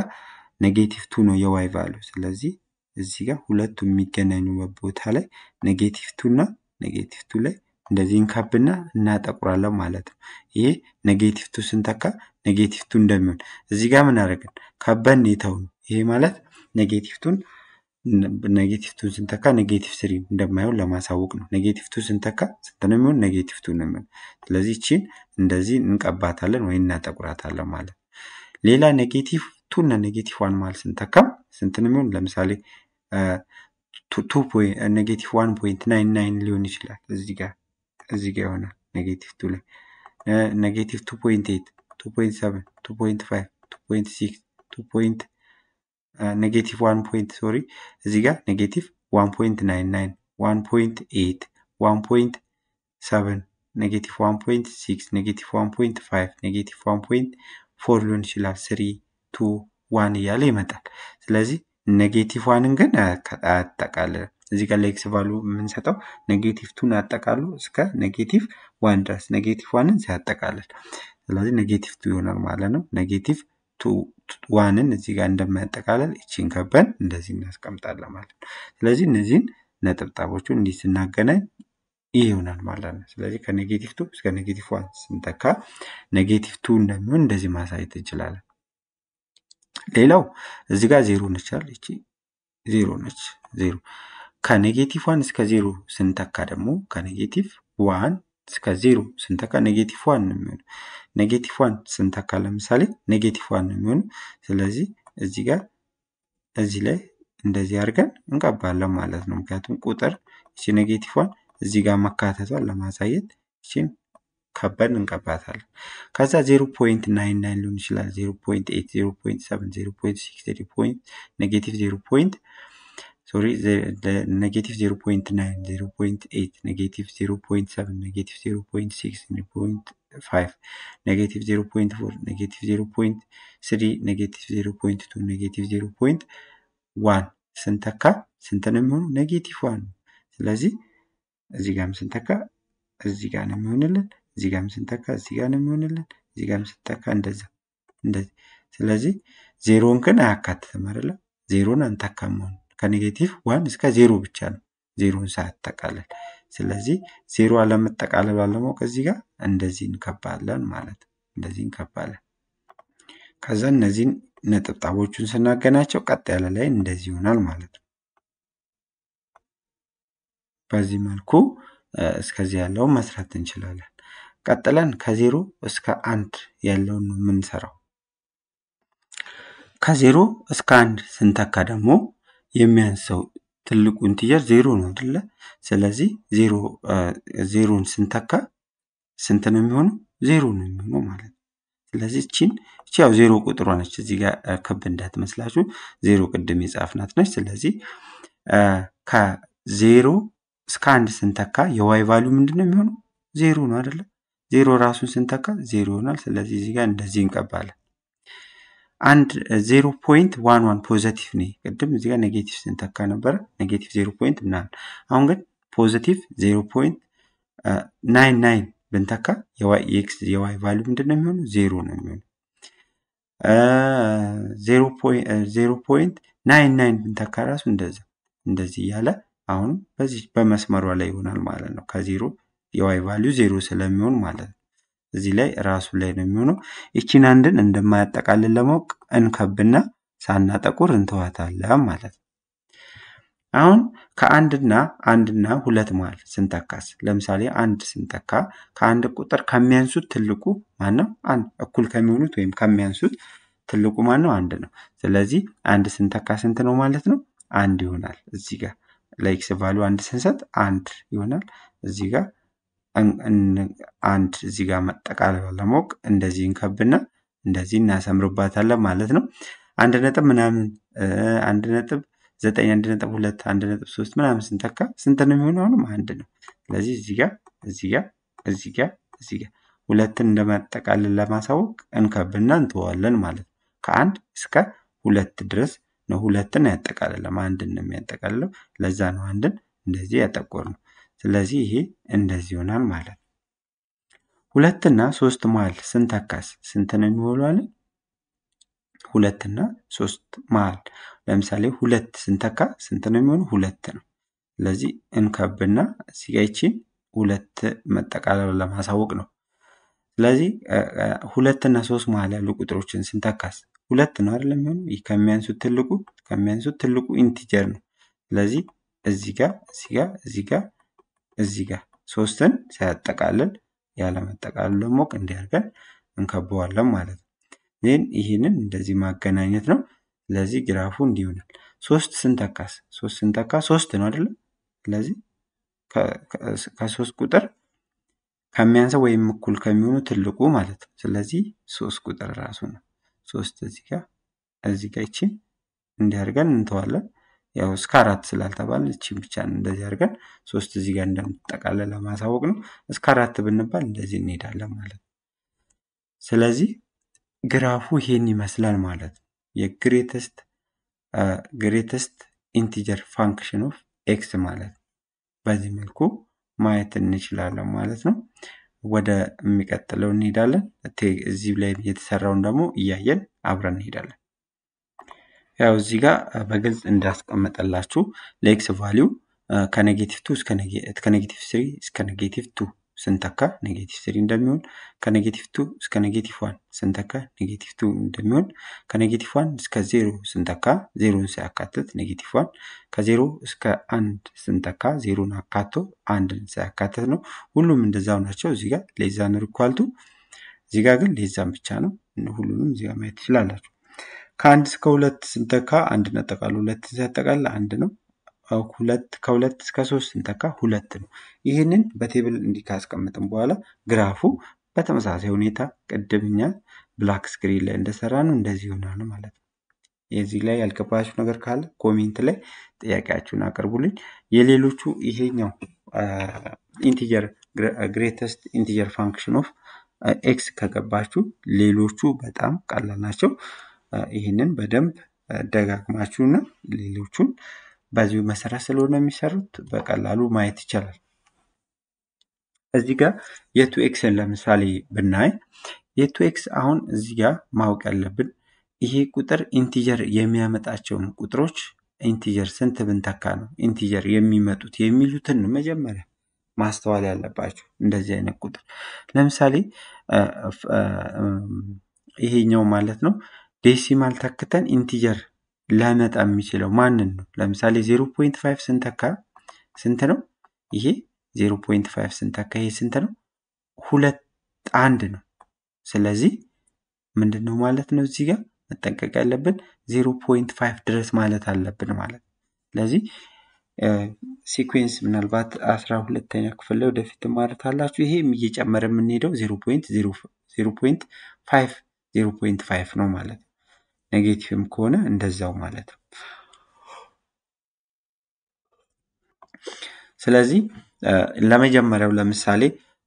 ኔጌቲቭ ቱ ነው የዋይ ቫሉ። ስለዚህ እዚህ ጋር ሁለቱ የሚገናኙበት ቦታ ላይ ኔጌቲቭ ቱ እና ኔጌቲቭ ቱ ላይ እንደዚህ እንካብና እናጠቁራለን ማለት ነው። ይሄ ኔጌቲቭ ቱ ስንተካ ኔጌቲቭ ቱ እንደሚሆን እዚህ ጋር ምን አደረግን? ካባን የተውን ይሄ ማለት ኔጌቲቭ ቱን ኔጌቲቭ ቱን ስንተካ ኔጌቲቭ ስሪ እንደማይሆን ለማሳወቅ ነው። ኔጌቲቭ ቱ ስንተካ ስንት ነው የሚሆን? ኔጌቲቭ ቱ ነው የሚሆን። ስለዚህ እቺን እንደዚህ እንቀባታለን ወይም እናጠቁራታለን ማለት ነው። ሌላ ኔጌቲቭ ቱ እና ኔጌቲቭ ዋን ማለት ስንተካ ስንት ነው የሚሆን? ለምሳሌ ቱ ኔጌቲቭ ዋን ፖይንት ናይን ናይን ሊሆን ይችላል እዚህ ጋር እዚህ ጋር ይሆናል። ኔጌቲቭ ቱ ላይ ኔጌቲቭ ቱ ፖይንት ኤይት ቱ ፖይንት ሰቨን ቱ ፖይንት ፋይቭ ቱ ፖይንት ሲክስ ቱ ፖይንት ኔጌቲቭ ዋን ፖይንት ሶሪ እዚህ ጋር ኔጌቲቭ ዋን ፖይንት ናይን ናይን ዋን ፖይንት ኤይት ዋን ፖይንት ሰቨን ኔጌቲቭ ዋን ፖይንት ሲክስ ኔጌቲቭ ዋን ፖይንት ፋይቭ ኔጌቲቭ ዋን ፖይንት ፎር ሊሆን ይችላል ስሪ ቱ ዋን እያለ ይመጣል። ስለዚህ ኔጌቲቭ ዋንን ግን አያጠቃልልም። እዚህ ጋር ሌክስ ቫሉ የምንሰጠው ኔጌቲቭ ቱን ያጠቃሉ እስከ ኔጌቲቭ ዋን ድረስ ኔጌቲቭ ዋንን ሲያጠቃልል ስለዚህ ኔጌቲቭ ቱ ይሆናል ማለት ነው። ኔጌቲቭ ዋንን እዚህ ጋር እንደሚያጠቃልል እቺን ከበን እንደዚህ እናስቀምጣለን ማለት ነው። ስለዚህ እነዚህን ነጠብጣቦቹ እንዲህ ስናገናኝ ይህ ይሆናል ማለት ነው። ስለዚህ ከኔጌቲቭ ቱ እስከ ኔጌቲቭ ዋን ስንተካ ኔጌቲቭ ቱ እንደሚሆን እንደዚህ ማሳየት እንችላለን። ሌላው እዚህ ጋር ዜሮ ነች አይደል? ዜሮ ነች ዜሮ ከኔጌቲቭ ዋን እስከ ዜሮ ስንተካ ደግሞ ከኔጌቲቭ ዋን እስከ ዜሮ ስንተካ ኔጌቲቭ ዋን ነው የሚሆነው። ኔጌቲቭ ዋን ስንተካ ለምሳሌ ኔጌቲቭ ዋን ነው የሚሆነው። ስለዚህ እዚህ ጋር እዚህ ላይ እንደዚህ አድርገን እንቀባለን ማለት ነው። ምክንያቱም ቁጥር እቺ ኔጌቲቭ ዋን እዚህ ጋር መካተቷን ለማሳየት እቺን ከበን እንቀባታለን። ከዛ 0.99 ሊሆን ይችላል፣ 0.8፣ 0.7፣ 0.6፣ ኔጌቲቭ 0 ሶሪ ኔጌቲቭ 0.9፣ 0.8፣ ኔጌቲቭ 0.7፣ ኔጌቲቭ 0.6፣ 0.5፣ 5፣ ኔጌቲቭ 0.4፣ ኔጌቲቭ 0.3፣ ኔጌቲቭ 0.2፣ ኔጌቲቭ 0.1 ስንተካ ስንት ነው የሚሆነው? ኔጌቲቭ ዋን ነው። ስለዚህ እዚህ ጋርም ስንተካ እዚህ ጋር ነው የሚሆንልን፣ እዚህ ጋርም ስንተካ እዚህ ጋር ነው የሚሆንልን፣ እዚህ ጋርም ስንተካ እንደዛ እንደዚህ። ስለዚህ ዜሮን ግን አያካትትም አይደለ? ዜሮን አንተካም ከኔጌቲቭ ዋን እስከ ዜሮ ብቻ ነው ዜሮን ሳያጠቃልል። ስለዚህ ዜሮ አለመጠቃለል ባለመው ከዚህ ጋር እንደዚህ እንከባለን ማለት እንደዚህ እንከባለን። ከዛ እነዚህን ነጥብጣቦቹን ስናገናቸው ቀጥ ያለ ላይ እንደዚህ ይሆናል ማለት ነው። በዚህ መልኩ እስከዚህ ያለውን መስራት እንችላለን። ቀጥለን ከዜሮ እስከ አንድ ያለውን ነው የምንሰራው። ከዜሮ እስከ አንድ ስንተካ ደግሞ የሚያንሰው ትልቁ ኢንቲጀር ዜሮ ነው አይደለ? ስለዚህ ዜሮ ዜሮን ስንተካ ስንት ነው የሚሆነው? ዜሮ ነው የሚሆነው ማለት ነው። ስለዚህ እቺን እቺ ያው ዜሮ ቁጥሯ ነች። እዚህ ጋር ክብ እንዳትመስላችሁ ዜሮ ቅድም የጻፍናት ነች። ስለዚህ ከዜሮ እስከ አንድ ስንተካ የዋይ ቫሉ ምንድን ነው የሚሆነው? ዜሮ ነው አይደለ? ዜሮ ራሱን ስንተካ ዜሮ ይሆናል። ስለዚህ እዚህ ጋር እንደዚህ እንቀባለን። አንድ ዜሮ ፖይንት ዋን ዋን ፖዘቲቭ ነ ቅድም እዚጋ ኔጌቲቭ ስንተካ ነበረ ኔጌቲቭ ዜሮ ፖይንት ምናምን አሁን ግን ፖዘቲቭ ዜሮ ፖይንት ናይን ናይን ብንተካ የኤክስ የዋይ ቫሉ ምንድን ነው የሚሆኑ ዜሮ ነው የሚሆኑ ዜሮ ፖይንት ናይን ናይን ብንተካ ራሱ እንደዛ እንደዚህ እያለ አሁንም በዚህ በመስመሯ ላይ ይሆናል ማለት ነው ከዜሮ የዋይ ቫሉ ዜሮ ስለሚሆን ማለት ነው እዚህ ላይ ራሱ ላይ ነው የሚሆነው። ይቺን አንድን እንደማያጠቃልል ለማወቅ እንከብና ሳናጠቁር እንተዋታለን ማለት ነው። አሁን ከአንድና አንድና ሁለት መሃል ስንተካስ፣ ለምሳሌ አንድ ስንተካ ከአንድ ቁጥር ከሚያንሱት ትልቁ ማነው? አንድ እኩል ከሚሆኑት ወይም ከሚያንሱት ትልቁ ማነው? አንድ ነው። ስለዚህ አንድ ስንተካ ስንት ነው ማለት ነው? አንድ ይሆናል። እዚህ ጋር ለኤክስ ቫሉ አንድ ስንሰጥ አንድ ይሆናል። እዚህ ጋር አንድ እዚህ ጋር መጠቃለል ለማወቅ እንደዚህ እንከብና እንደዚህ እናሰምርባታለን ማለት ነው። አንድ ነጥብ ምናምን አንድ ነጥብ ዘጠኝ አንድ ነጥብ ሁለት አንድ ነጥብ ሶስት ምናምን ስንተካ ስንት ነው የሚሆነው? አሁንም አንድ ነው። ስለዚህ እዚህ ጋ እዚህ ጋ እዚህ ጋ እዚህ ጋ ሁለትን እንደማጠቃለል ለማሳወቅ እንከብና እንተዋለን ማለት ነው። ከአንድ እስከ ሁለት ድረስ ነው። ሁለትን አያጠቃልልም፣ አንድን ነው የሚያጠቃልለው። ለዛ ነው አንድን እንደዚህ ያጠቆር ነው። ስለዚህ ይሄ እንደዚህ ይሆናል ማለት ነው። ሁለትና ሶስት መሃል ስንተካስ ስንትን እንውለዋለን? ሁለትና ሶስት መሃል ለምሳሌ ሁለት ስንተካ ስንት ነው የሚሆነው? ሁለት ነው። ስለዚህ እንከብና እዚህ ጋ ይቺን ሁለት መጠቃለል ለማሳወቅ ነው። ስለዚህ ሁለትና ሶስት መሃል ያሉ ቁጥሮችን ስንተካስ ሁለት ነው አይደለም የሚሆነው? ይህ ከሚያንሱት ትልቁ ከሚያንሱት ትልቁ ኢንቲጀር ነው። ስለዚህ እዚህ ጋ እዚህ ጋ እዚህ ጋር እዚህ ጋር ሶስትን ሳያጠቃልል ያለመጠቃለሉ ደግሞ እንዲህ እንከበዋለን ማለት ነው። ዜን ይህንን እንደዚህ ማገናኘት ነው። ስለዚህ ግራፉ እንዲህ ይሆናል። ሶስት ስንተካስ ሶስት ስንተካ ሶስት ነው አይደለም? ስለዚህ ከሶስት ቁጥር ከሚያንሰው ወይም እኩል ከሚሆኑ ትልቁ ማለት ነው። ስለዚህ ሶስት ቁጥር ራሱ ነው። ሶስት እዚህ ጋር እዚህ ጋር ይቺ እንዲያርገን እንተዋለን። ያው እስከ አራት ስላልተባል እቺን ብቻ እንደዚህ አድርገን ሶስት እዚህ ጋር እንደምትጠቃለ ለማሳወቅ ነው። እስከ አራት ብንባል እንደዚህ እንሄዳለን ማለት ነው። ስለዚህ ግራፉ ይሄን ይመስላል ማለት ነው። የግሬተስት ግሬተስት ኢንቲጀር ፋንክሽን ኦፍ ኤክስ ማለት ነው። በዚህ መልኩ ማየት እንችላለን ማለት ነው። ወደ የሚቀጥለው እንሄዳለን። እዚህ ላይ የተሰራውን ደግሞ እያየን አብረን እንሄዳለን። ያው እዚህ ጋር በግልጽ እንዳስቀመጠላችሁ ለኤክስ ቫሊው ከኔጌቲቭ ቱ እስከ ኔጌቲቭ ስሪ እስከ ኔጌቲቭ ቱ ስንተካ ኔጌቲቭ ስሪ እንደሚሆን ከኔጌቲቭ ቱ እስከ ኔጌቲቭ ዋን ስንተካ ኔጌቲቭ ቱ እንደሚሆን ከኔጌቲቭ ዋን እስከ ዜሮ ስንተካ ዜሮን ሳያካትት ኔጌቲቭ ዋን ከዜሮ እስከ አንድ ስንተካ ዜሮን አካቶ አንድን ሳያካትት ነው። ሁሉም እንደዛው ናቸው። እዚህ ጋር ሌዛን ሪኳልቱ እዚህ ጋር ግን ሌዛን ብቻ ነው። ሁሉንም እዚጋ ማየት ትችላላችሁ። ከአንድ እስከ ሁለት ስንተካ አንድ ነጠቃል። ሁለት ሲያጠቃልል አንድ ነው። ሁለት ከሁለት እስከ ሶስት ስንተካ ሁለት ነው። ይህንን በቴብል እንዲህ በኋላ ግራፉ በተመሳሳይ ሁኔታ ቅድምኛ ብላክ ስክሪን ላይ እንደሰራ ነው እንደዚህ ይሆናል ማለት ነው። የዚህ ላይ ያልገባችሁ ነገር ካለ ኮሜንት ላይ ጥያቄያችሁን አቅርቡልኝ። የሌሎቹ ይሄኛው ኢንቲጀር ግሬተስት ኢንቲጀር ፋንክሽን ኦፍ ኤክስ ከገባችሁ ሌሎቹ በጣም ቀላል ናቸው። ይህንን በደንብ ደጋግማችሁና ሌሎቹን በዚሁ መሰረት ስለሆነ የሚሰሩት በቀላሉ ማየት ይቻላል። እዚህ ጋር የቱ ኤክስን ለምሳሌ ብናይ የቱ ኤክስ አሁን እዚህ ጋር ማወቅ ያለብን ይሄ ቁጥር ኢንቲጀር የሚያመጣቸውን ቁጥሮች ኢንቲጀር ስንት ብንተካ ነው ኢንቲጀር የሚመጡት የሚሉትን መጀመሪያ ማስተዋል ያለባቸው እንደዚህ አይነት ቁጥር ለምሳሌ ይሄኛው ማለት ነው ዴሲማል ተክተን ኢንቲጀር ለመጣ የሚችለው ማንን ነው? ለምሳሌ 0.5 ስንተካ ስንት ነው? ይሄ 0.5 ስንተካ ይሄ ስንት ነው? ሁለት አንድ ነው። ስለዚህ ምንድን ነው ማለት ነው? እዚህ ጋር መጠንቀቅ ያለብን 0.5 ድረስ ማለት አለብን ማለት ነው። ስለዚህ ሲኩዌንስ ምናልባት አስራ ሁለተኛ ክፍል ላይ ወደፊት አላችሁ። ይሄም እየጨመረ የምንሄደው 0.05 0.5 ነው ማለት ነው። ኔጌቲቭም ከሆነ እንደዛው ማለት ነው። ስለዚህ ለመጀመሪያው ለምሳሌ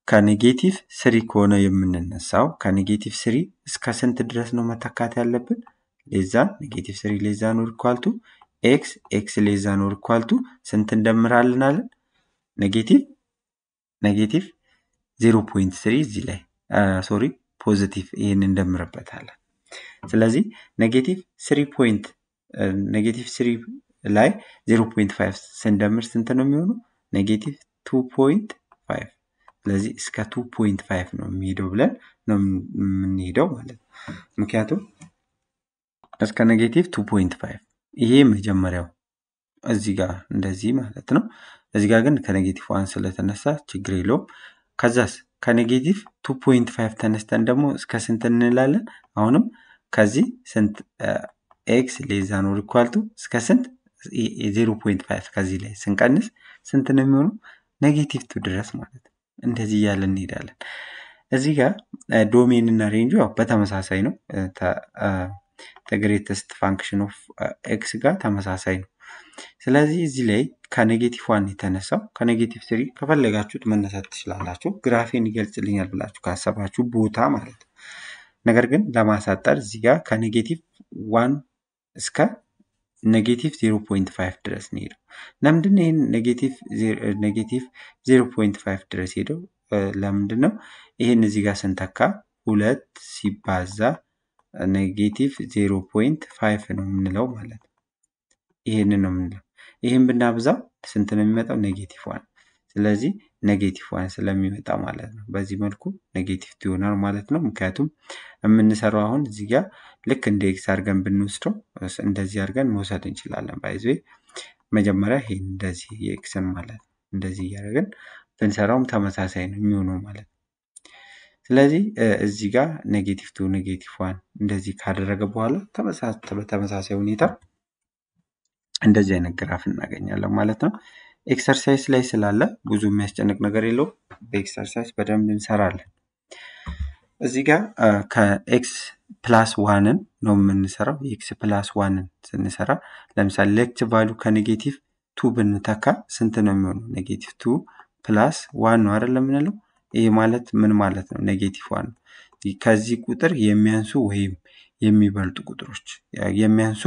ከኔጌቲቭ ስሪ ከሆነ የምንነሳው ከኔጌቲቭ ስሪ እስከ ስንት ድረስ ነው መተካት ያለብን? ሌዛ ኔጌቲቭ ስሪ ሌዛ ኖር ኳልቱ ኤክስ ኤክስ ሌዛ ኖር ኳልቱ ስንት አለን ኔጌቲቭ ኔጌቲቭ 0.3 እዚህ ላይ ሶሪ ፖዚቲቭ ይህን እንደምርበታለን። ስለዚህ ኔጌቲቭ ስሪ ፖይንት ኔጌቲቭ ስሪ ላይ ዜሮ ፖይንት ፋይቭ ስንደምር ስንት ነው የሚሆኑ ኔጌቲቭ ቱ ፖይንት ፋይቭ ስለዚህ እስከ ቱ ፖይንት ፋይቭ ነው የሚሄደው ብለን ነው የምንሄደው ማለት ነው ምክንያቱም እስከ ኔጌቲቭ ቱ ፖይንት ፋይቭ ይሄ መጀመሪያው እዚ ጋር እንደዚህ ማለት ነው እዚህ ጋር ግን ከኔጌቲቭ ዋን ስለተነሳ ችግር የለውም ከዛስ ከኔጌቲቭ ቱ ፖይንት ፋይቭ ተነስተን ደግሞ እስከ ስንት እንላለን? አሁንም ከዚህ ስንት ኤክስ ሌዛ ኖር ኳልቱ እስከ ስንት ዜሮ ፖይንት ፋይቭ ከዚህ ላይ ስንቀንስ ስንት ነው የሚሆኑ? ኔጌቲቭ ቱ ድረስ ማለት ነው። እንደዚህ እያለን እንሄዳለን። እዚህ ጋር ዶሜን እና ሬንጁ ያው በተመሳሳይ ነው። ተግሬተስት ፋንክሽን ኦፍ ኤክስ ጋር ተመሳሳይ ነው። ስለዚህ እዚህ ላይ ከኔጌቲቭ ዋን የተነሳው ከኔጌቲቭ ስሪ ከፈለጋችሁት መነሳት ትችላላችሁ። ግራፌን ይገልጽልኛል ብላችሁ ካሰባችሁ ቦታ ማለት ነው። ነገር ግን ለማሳጠር እዚህ ጋር ከኔጌቲቭ ዋን እስከ ኔጌቲቭ 0.5 ድረስ ነው ሄደው። ለምንድን ይህን ኔጌቲቭ 0.5 ድረስ ሄደው ለምንድን ነው? ይህን እዚህ ጋር ስንተካ ሁለት ሲባዛ ኔጌቲቭ 0.5 ነው የምንለው ማለት ነው። ይህንን ነው የምንለው ይህም ብናብዛው ስንት ነው የሚመጣው? ኔጌቲቭ ዋን። ስለዚህ ኔጌቲቭ ዋን ስለሚመጣ ማለት ነው። በዚህ መልኩ ኔጌቲቭ ይሆናል ማለት ነው። ምክንያቱም የምንሰራው አሁን እዚህ ጋር ልክ እንደ ኤክስ አድርገን ብንወስደው እንደዚህ አድርገን መውሰድ እንችላለን። ባይዜ መጀመሪያ ይሄ እንደዚህ የኤክስን ማለት ነው እንደዚህ እያደረግን ብንሰራውም ተመሳሳይ ነው የሚሆነው ማለት ነው። ስለዚህ እዚህ ጋር ኔጌቲቭ ቱ ኔጌቲቭ ዋን እንደዚህ ካደረገ በኋላ በተመሳሳይ ሁኔታ እንደዚህ አይነት ግራፍ እናገኛለን ማለት ነው። ኤክሰርሳይዝ ላይ ስላለ ብዙ የሚያስጨንቅ ነገር የለው። በኤክሰርሳይዝ በደንብ እንሰራለን። እዚህ ጋር ከኤክስ ፕላስ ዋንን ነው የምንሰራው። የኤክስ ፕላስ ዋንን ስንሰራ ለምሳሌ ሌክት ቫሉ ከኔጌቲቭ ቱ ብንተካ ስንት ነው የሚሆነው? ኔጌቲቭ ቱ ፕላስ ዋን ነው አይደል የምንለው። ይህ ማለት ምን ማለት ነው? ኔጌቲቭ ዋን ነው። ከዚህ ቁጥር የሚያንሱ ወይም የሚበልጡ ቁጥሮች የሚያንሱ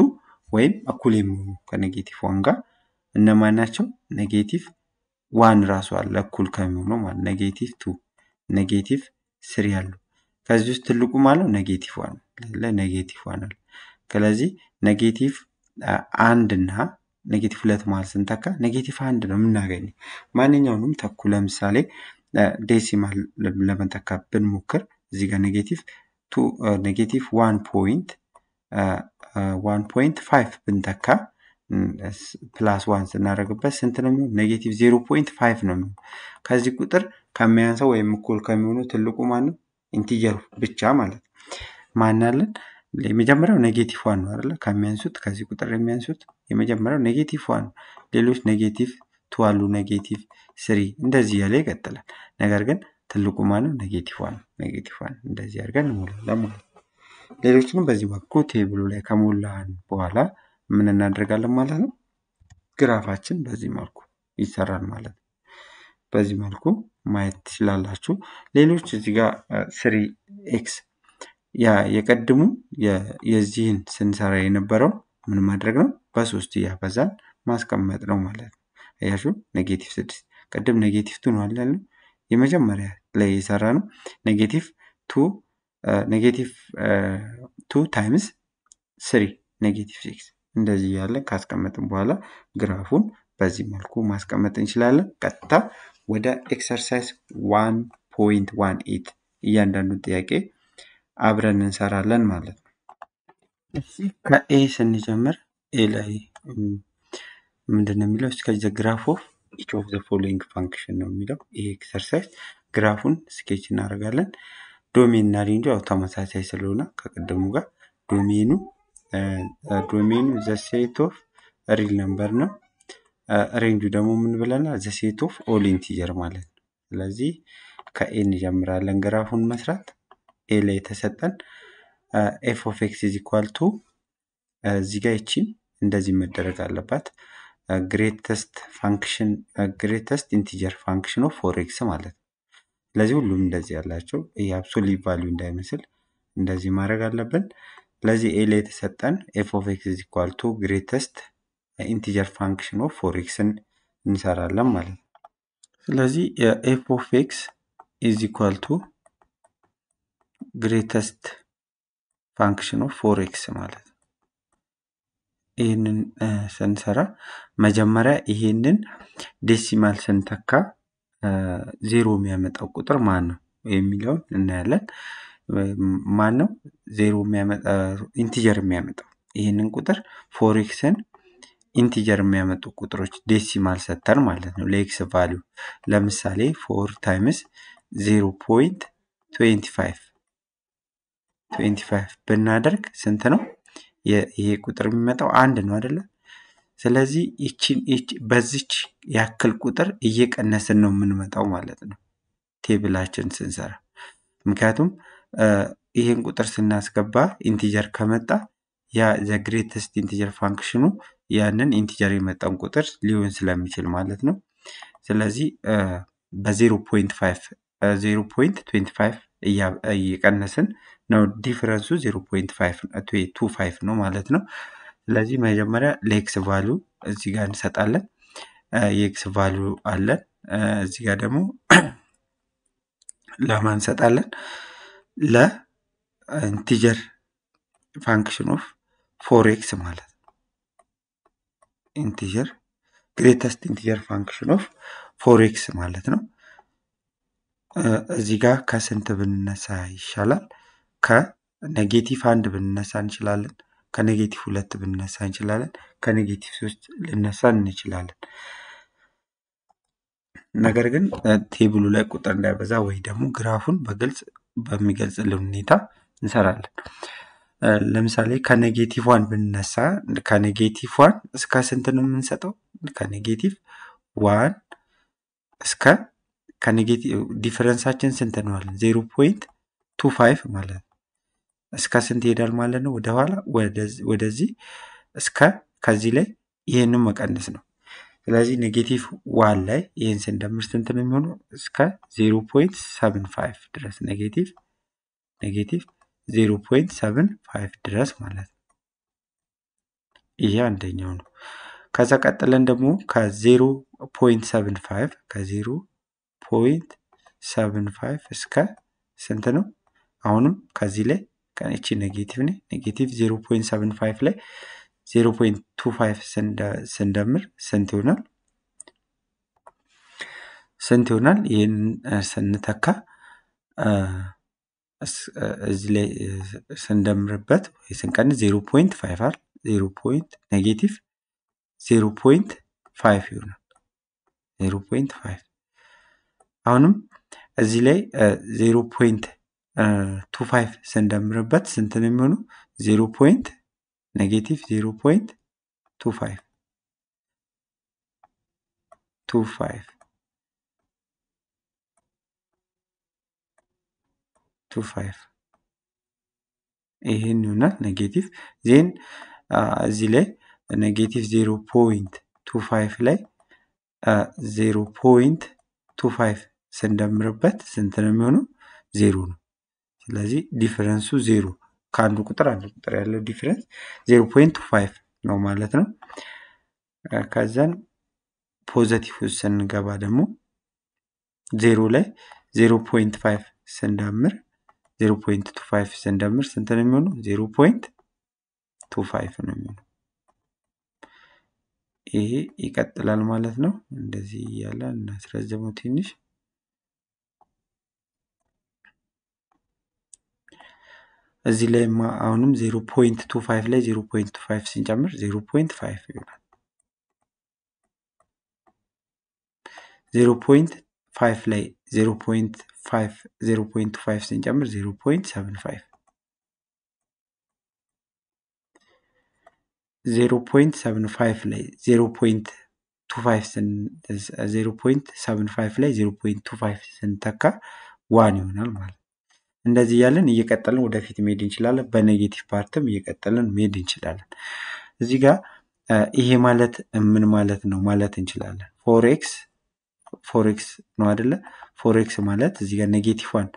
ወይም እኩል የሚሆኑ ከኔጌቲቭ ዋን ጋር እነማን ናቸው? ኔጌቲቭ ዋን ራሱ አለ እኩል ከሚሆኑ ማለት ኔጌቲቭ ቱ፣ ኔጌቲቭ ስሪ አሉ። ከዚህ ውስጥ ትልቁ ማለት ኔጌቲቭ ዋን ለ ኔጌቲቭ ዋን አለ። ስለዚህ ኔጌቲቭ አንድ እና ኔጌቲቭ ሁለት ማለት ስንተካ ኔጌቲቭ አንድ ነው የምናገኘ ማንኛውንም ተኩ ለምሳሌ ዴሲማል ለመንተካ ብንሞክር እዚጋ ኔጌቲቭ ቱ ኔጌቲቭ ዋን ፖይንት ዋን ፖይንት ፋይቭ ብንተካ ፕላስ ዋን ስናደረግበት ስንት ነው የሚሆን? ኔጌቲቭ ዜሮ ፖይንት ፋይቭ ነው የሚሆን። ከዚህ ቁጥር ከሚያንሰው ወይም እኩል ከሚሆኑ ትልቁ ማንም ኢንቲጀር ብቻ ማለት ማናለን። የመጀመሪያው ኔጌቲቭ ዋን ነው አለ ከሚያንሱት ከዚህ ቁጥር የሚያንሱት የመጀመሪያው ኔጌቲቭ ዋን ሌሎች ኔጌቲቭ ቱ አሉ፣ ኔጌቲቭ ስሪ እንደዚህ ያለ ይቀጥላል። ነገር ግን ትልቁ ማንም ኔጌቲቭ ዋን። ኔጌቲቭ ዋን እንደዚህ አድርገን እንሞላለን ማለት ሌሎችንም በዚህ መልኩ ቴብሉ ላይ ከሞላን በኋላ ምን እናደርጋለን ማለት ነው? ግራፋችን በዚህ መልኩ ይሰራል ማለት ነው። በዚህ መልኩ ማየት ትችላላችሁ። ሌሎች እዚህ ጋር ስሪ ኤክስ ያ የቀድሙ የዚህን ስንሰራ የነበረው ምን ማድረግ ነው? በሶስት እያበዛን ማስቀመጥ ነው ማለት ነው። አያችሁ ኔጌቲቭ ስድስት ቅድም ኔጌቲቭ ቱ ነው አለ የመጀመሪያ ላይ የሰራ ነው ኔጌቲቭ ቱ ኔጌቲቭ ቱ ታይምስ ስሪ ኔጌቲቭ ሲክስ እንደዚህ እያለን ካስቀመጥን በኋላ ግራፉን በዚህ መልኩ ማስቀመጥ እንችላለን። ቀጥታ ወደ ኤክሰርሳይዝ ዋን ፖይንት ዋን ኤት እያንዳንዱን ጥያቄ አብረን እንሰራለን ማለት ነው። ከኤ ስንጀምር ኤ ላይ ምንድን ነው የሚለው እስከ ግራፍ ኦፍ ኢች ኦፍ ዘ ፎሎዊንግ ፋንክሽን ነው የሚለው ይሄ ኤክሰርሳይዝ ግራፉን ስኬች እናደርጋለን። ዶሜን እና ሬንጁ ያው ተመሳሳይ ስለሆነ ከቀደሙ ጋር ዶሜኑ ዶሜኑ ዘሴት ኦፍ ሪል ነምበር ነው። ሬንጁ ደግሞ ምን ብለናል? ዘሴት ኦፍ ኦል ኢንቲጀር ማለት ነው። ስለዚህ ከኤን ጀምራለን ግራፉን መስራት ኤ ላይ የተሰጠን ኤፍ ኦፍ ኤክስ ኢዝ ኢኳል ቱ እዚህ ጋር ይቺ እንደዚህ መደረግ አለባት። ግሬተስት ፋንክሽን ግሬተስት ኢንቲጀር ፋንክሽን ኦፍ ፎር ኤክስ ማለት ነው። ስለዚህ ሁሉም እንደዚህ ያላቸው ይህ አብሶሊት ቫሊዩ እንዳይመስል እንደዚህ ማድረግ አለብን። ስለዚህ ኤ ላይ የተሰጠን ኤፍ ኦፍ ኤክስ ኢዝ ኢኳል ቱ ግሬተስት ኢንቲጀር ፋንክሽን ኦፍ ፎር ኤክስን እንሰራለን ማለት ነው። ስለዚህ ኤፍ ኦፍ ኤክስ ኢዝ ኢኳል ቱ ግሬተስት ፋንክሽን ኦፍ ፎር ኤክስ ማለት ነው። ይህንን ስንሰራ መጀመሪያ ይህንን ዴሲማል ስንተካ ዜሮ የሚያመጣው ቁጥር ማን ነው የሚለውን እናያለን። ማን ነው ዜሮ የሚያመጣ ኢንቲጀር የሚያመጣው ይህንን ቁጥር ፎሬክስን ኢንቲጀር የሚያመጡ ቁጥሮች ዴሲማል ሰተን ማለት ነው ለኤክስ ቫሊዩ ለምሳሌ ፎር ታይምስ ዜሮ ፖይንት ትዌንቲ ፋይቭ ትዌንቲ ፋይቭ ብናደርግ ስንት ነው? ይሄ ቁጥር የሚመጣው አንድ ነው አይደለም? ስለዚህ በዚች ያክል ቁጥር እየቀነስን ነው የምንመጣው ማለት ነው ቴብላችን ስንሰራ። ምክንያቱም ይህን ቁጥር ስናስገባ ኢንቲጀር ከመጣ ያ ዘግሬተስት ኢንቲጀር ፋንክሽኑ ያንን ኢንቲጀር የመጣውን ቁጥር ሊሆን ስለሚችል ማለት ነው። ስለዚህ በዜሮ ፖይንት ፋይቭ ዜሮ ፖይንት ትዌንቲ ፋይቭ እየቀነስን ነው። ዲፍረንሱ ዜሮ ፖይንት ፋይቭ ቱ ፋይቭ ነው ማለት ነው። ስለዚህ መጀመሪያ ለኤክስ ቫሉ እዚህ ጋር እንሰጣለን። የኤክስ ቫሉ አለን። እዚህ ጋር ደግሞ ለማ እንሰጣለን? ለኢንቲጀር ፋንክሽን ኦፍ ፎር ኤክስ ማለት ነው። ኢንቲጀር ግሬተስት ኢንቲጀር ፋንክሽን ኦፍ ፎር ኤክስ ማለት ነው። እዚህ ጋር ከስንት ብንነሳ ይሻላል? ከኔጌቲቭ አንድ ብንነሳ እንችላለን። ከኔጌቲቭ ሁለት ብንነሳ እንችላለን። ከኔጌቲቭ ሶስት ልነሳ እንችላለን። ነገር ግን ቴብሉ ላይ ቁጥር እንዳይበዛ ወይ ደግሞ ግራፉን በግልጽ በሚገልጽልን ሁኔታ እንሰራለን። ለምሳሌ ከኔጌቲቭ ዋን ብንነሳ ከኔጌቲቭ ዋን እስከ ስንት ነው የምንሰጠው? ከኔጌቲቭ ዋን እስከ ከኔጌቲቭ ዲፈረንሳችን ስንት ነው አለን? ዜሮ ፖይንት ቱ ፋይቭ ማለት ነው። እስከ ስንት ይሄዳል ማለት ነው? ወደኋላ ወደዚህ እስከ ከዚህ ላይ ይህንም መቀነስ ነው። ስለዚህ ኔጌቲቭ ዋን ላይ ይህን ስንደምር ስንት ነው የሚሆነው? እስከ ዜሮ ፖይንት ሰብን ፋይቭ ድረስ ኔጌቲቭ ኔጌቲቭ ዜሮ ፖይንት ሰብን ፋይቭ ድረስ ማለት ነው። ይሄ አንደኛው ነው። ከዛ ቀጥለን ደግሞ ከዜሮ ፖይንት ሰብን ፋይቭ ከዜሮ ፖይንት ሰብን ፋይቭ እስከ ስንት ነው? አሁንም ከዚህ ላይ ቀን እቺ ኔጌቲቭ ነ ኔጌቲቭ 0.75 ላይ 0.25 ስንደምር ስንት ይሆናል? ስንት ይሆናል? ይህን ስንተካ እዚህ ላይ ስንደምርበት ወይ ስንቀን 0.5 አይደል? ኔጌቲቭ 0.5 ይሆናል። 0.5 አሁንም እዚህ ላይ 0. ቱ ፋይቭ ስንደምርበት ስንት ነው የሚሆኑ? ዜሮ ፖይንት ኔጌቲቭ ዜሮ ፖይንት ቱ ፋይቭ ቱ ፋይቭ ቱ ፋይቭ ይህን ይሆናል። ኔጌቲቭ ዜን እዚህ ላይ ኔጌቲቭ ዜሮ ፖይንት ቱ ፋይቭ ላይ ዜሮ ፖይንት ቱ ፋይቭ ስንደምርበት ስንት ነው የሚሆኑ ዜሮ ነው። ስለዚህ ዲፍረንሱ ዜሮ ከአንዱ ቁጥር አንዱ ቁጥር ያለው ዲፍረንስ ዜሮ ፖይንት ፋይቭ ነው ማለት ነው። ከዛን ፖዘቲቭ ስንገባ ደግሞ ዜሮ ላይ ዜሮ ፖይንት ፋይቭ ስንደምር ዜሮ ፖይንት ቱ ፋይቭ ስንደምር ስንት ነው የሚሆነው? ዜሮ ፖይንት ቱ ፋይቭ ነው የሚሆነው። ይሄ ይቀጥላል ማለት ነው። እንደዚህ እያለ እናስረዘመው ትንሽ እዚህ ላይ አሁንም 0.25 ላይ 0.25 ስንጨምር 0.5 ይሆናል። 0.5 ላይ 0.5 0.25 ስንጨምር 0.75 0.75 ላይ 0.25 ላይ 0.25 ስንተካ ዋን ይሆናል ማለት ነው። እንደዚህ እያለን እየቀጠልን ወደፊት መሄድ እንችላለን። በኔጌቲቭ ፓርትም እየቀጠልን መሄድ እንችላለን። እዚህ ጋር ይሄ ማለት ምን ማለት ነው ማለት እንችላለን። ፎሬክስ ፎሬክስ ነው አደለ? ፎሬክስ ማለት እዚህ ጋር ኔጌቲቭን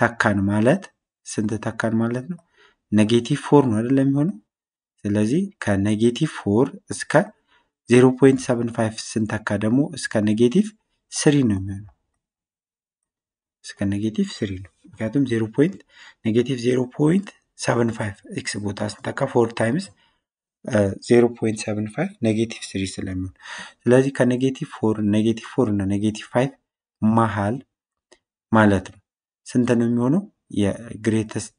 ተካን ማለት ስንት ተካን ማለት ነው? ኔጌቲቭ ፎር ነው አደለ የሚሆነው። ስለዚህ ከኔጌቲቭ ፎር እስከ 0.75 ስንተካ ደግሞ እስከ ኔጌቲቭ ስሪ ነው የሚሆነው። እስከ ኔጌቲቭ ስሪ ነው። ምክንያቱም ዜሮ ፖይንት ኔጌቲቭ ዜሮ ፖይንት ሰቨን ፋይቭ ኤክስ ቦታ ስንጠካ ፎር ታይምስ ዜሮ ፖይንት ሰቨን ፋይቭ ኔጌቲቭ ስሪ ስለሚሆን ስለዚህ ከኔጌቲቭ ፎር ኔጌቲቭ ፎር እና ኔጌቲቭ ፋይቭ መሀል ማለት ነው ስንት ነው የሚሆነው የግሬተስት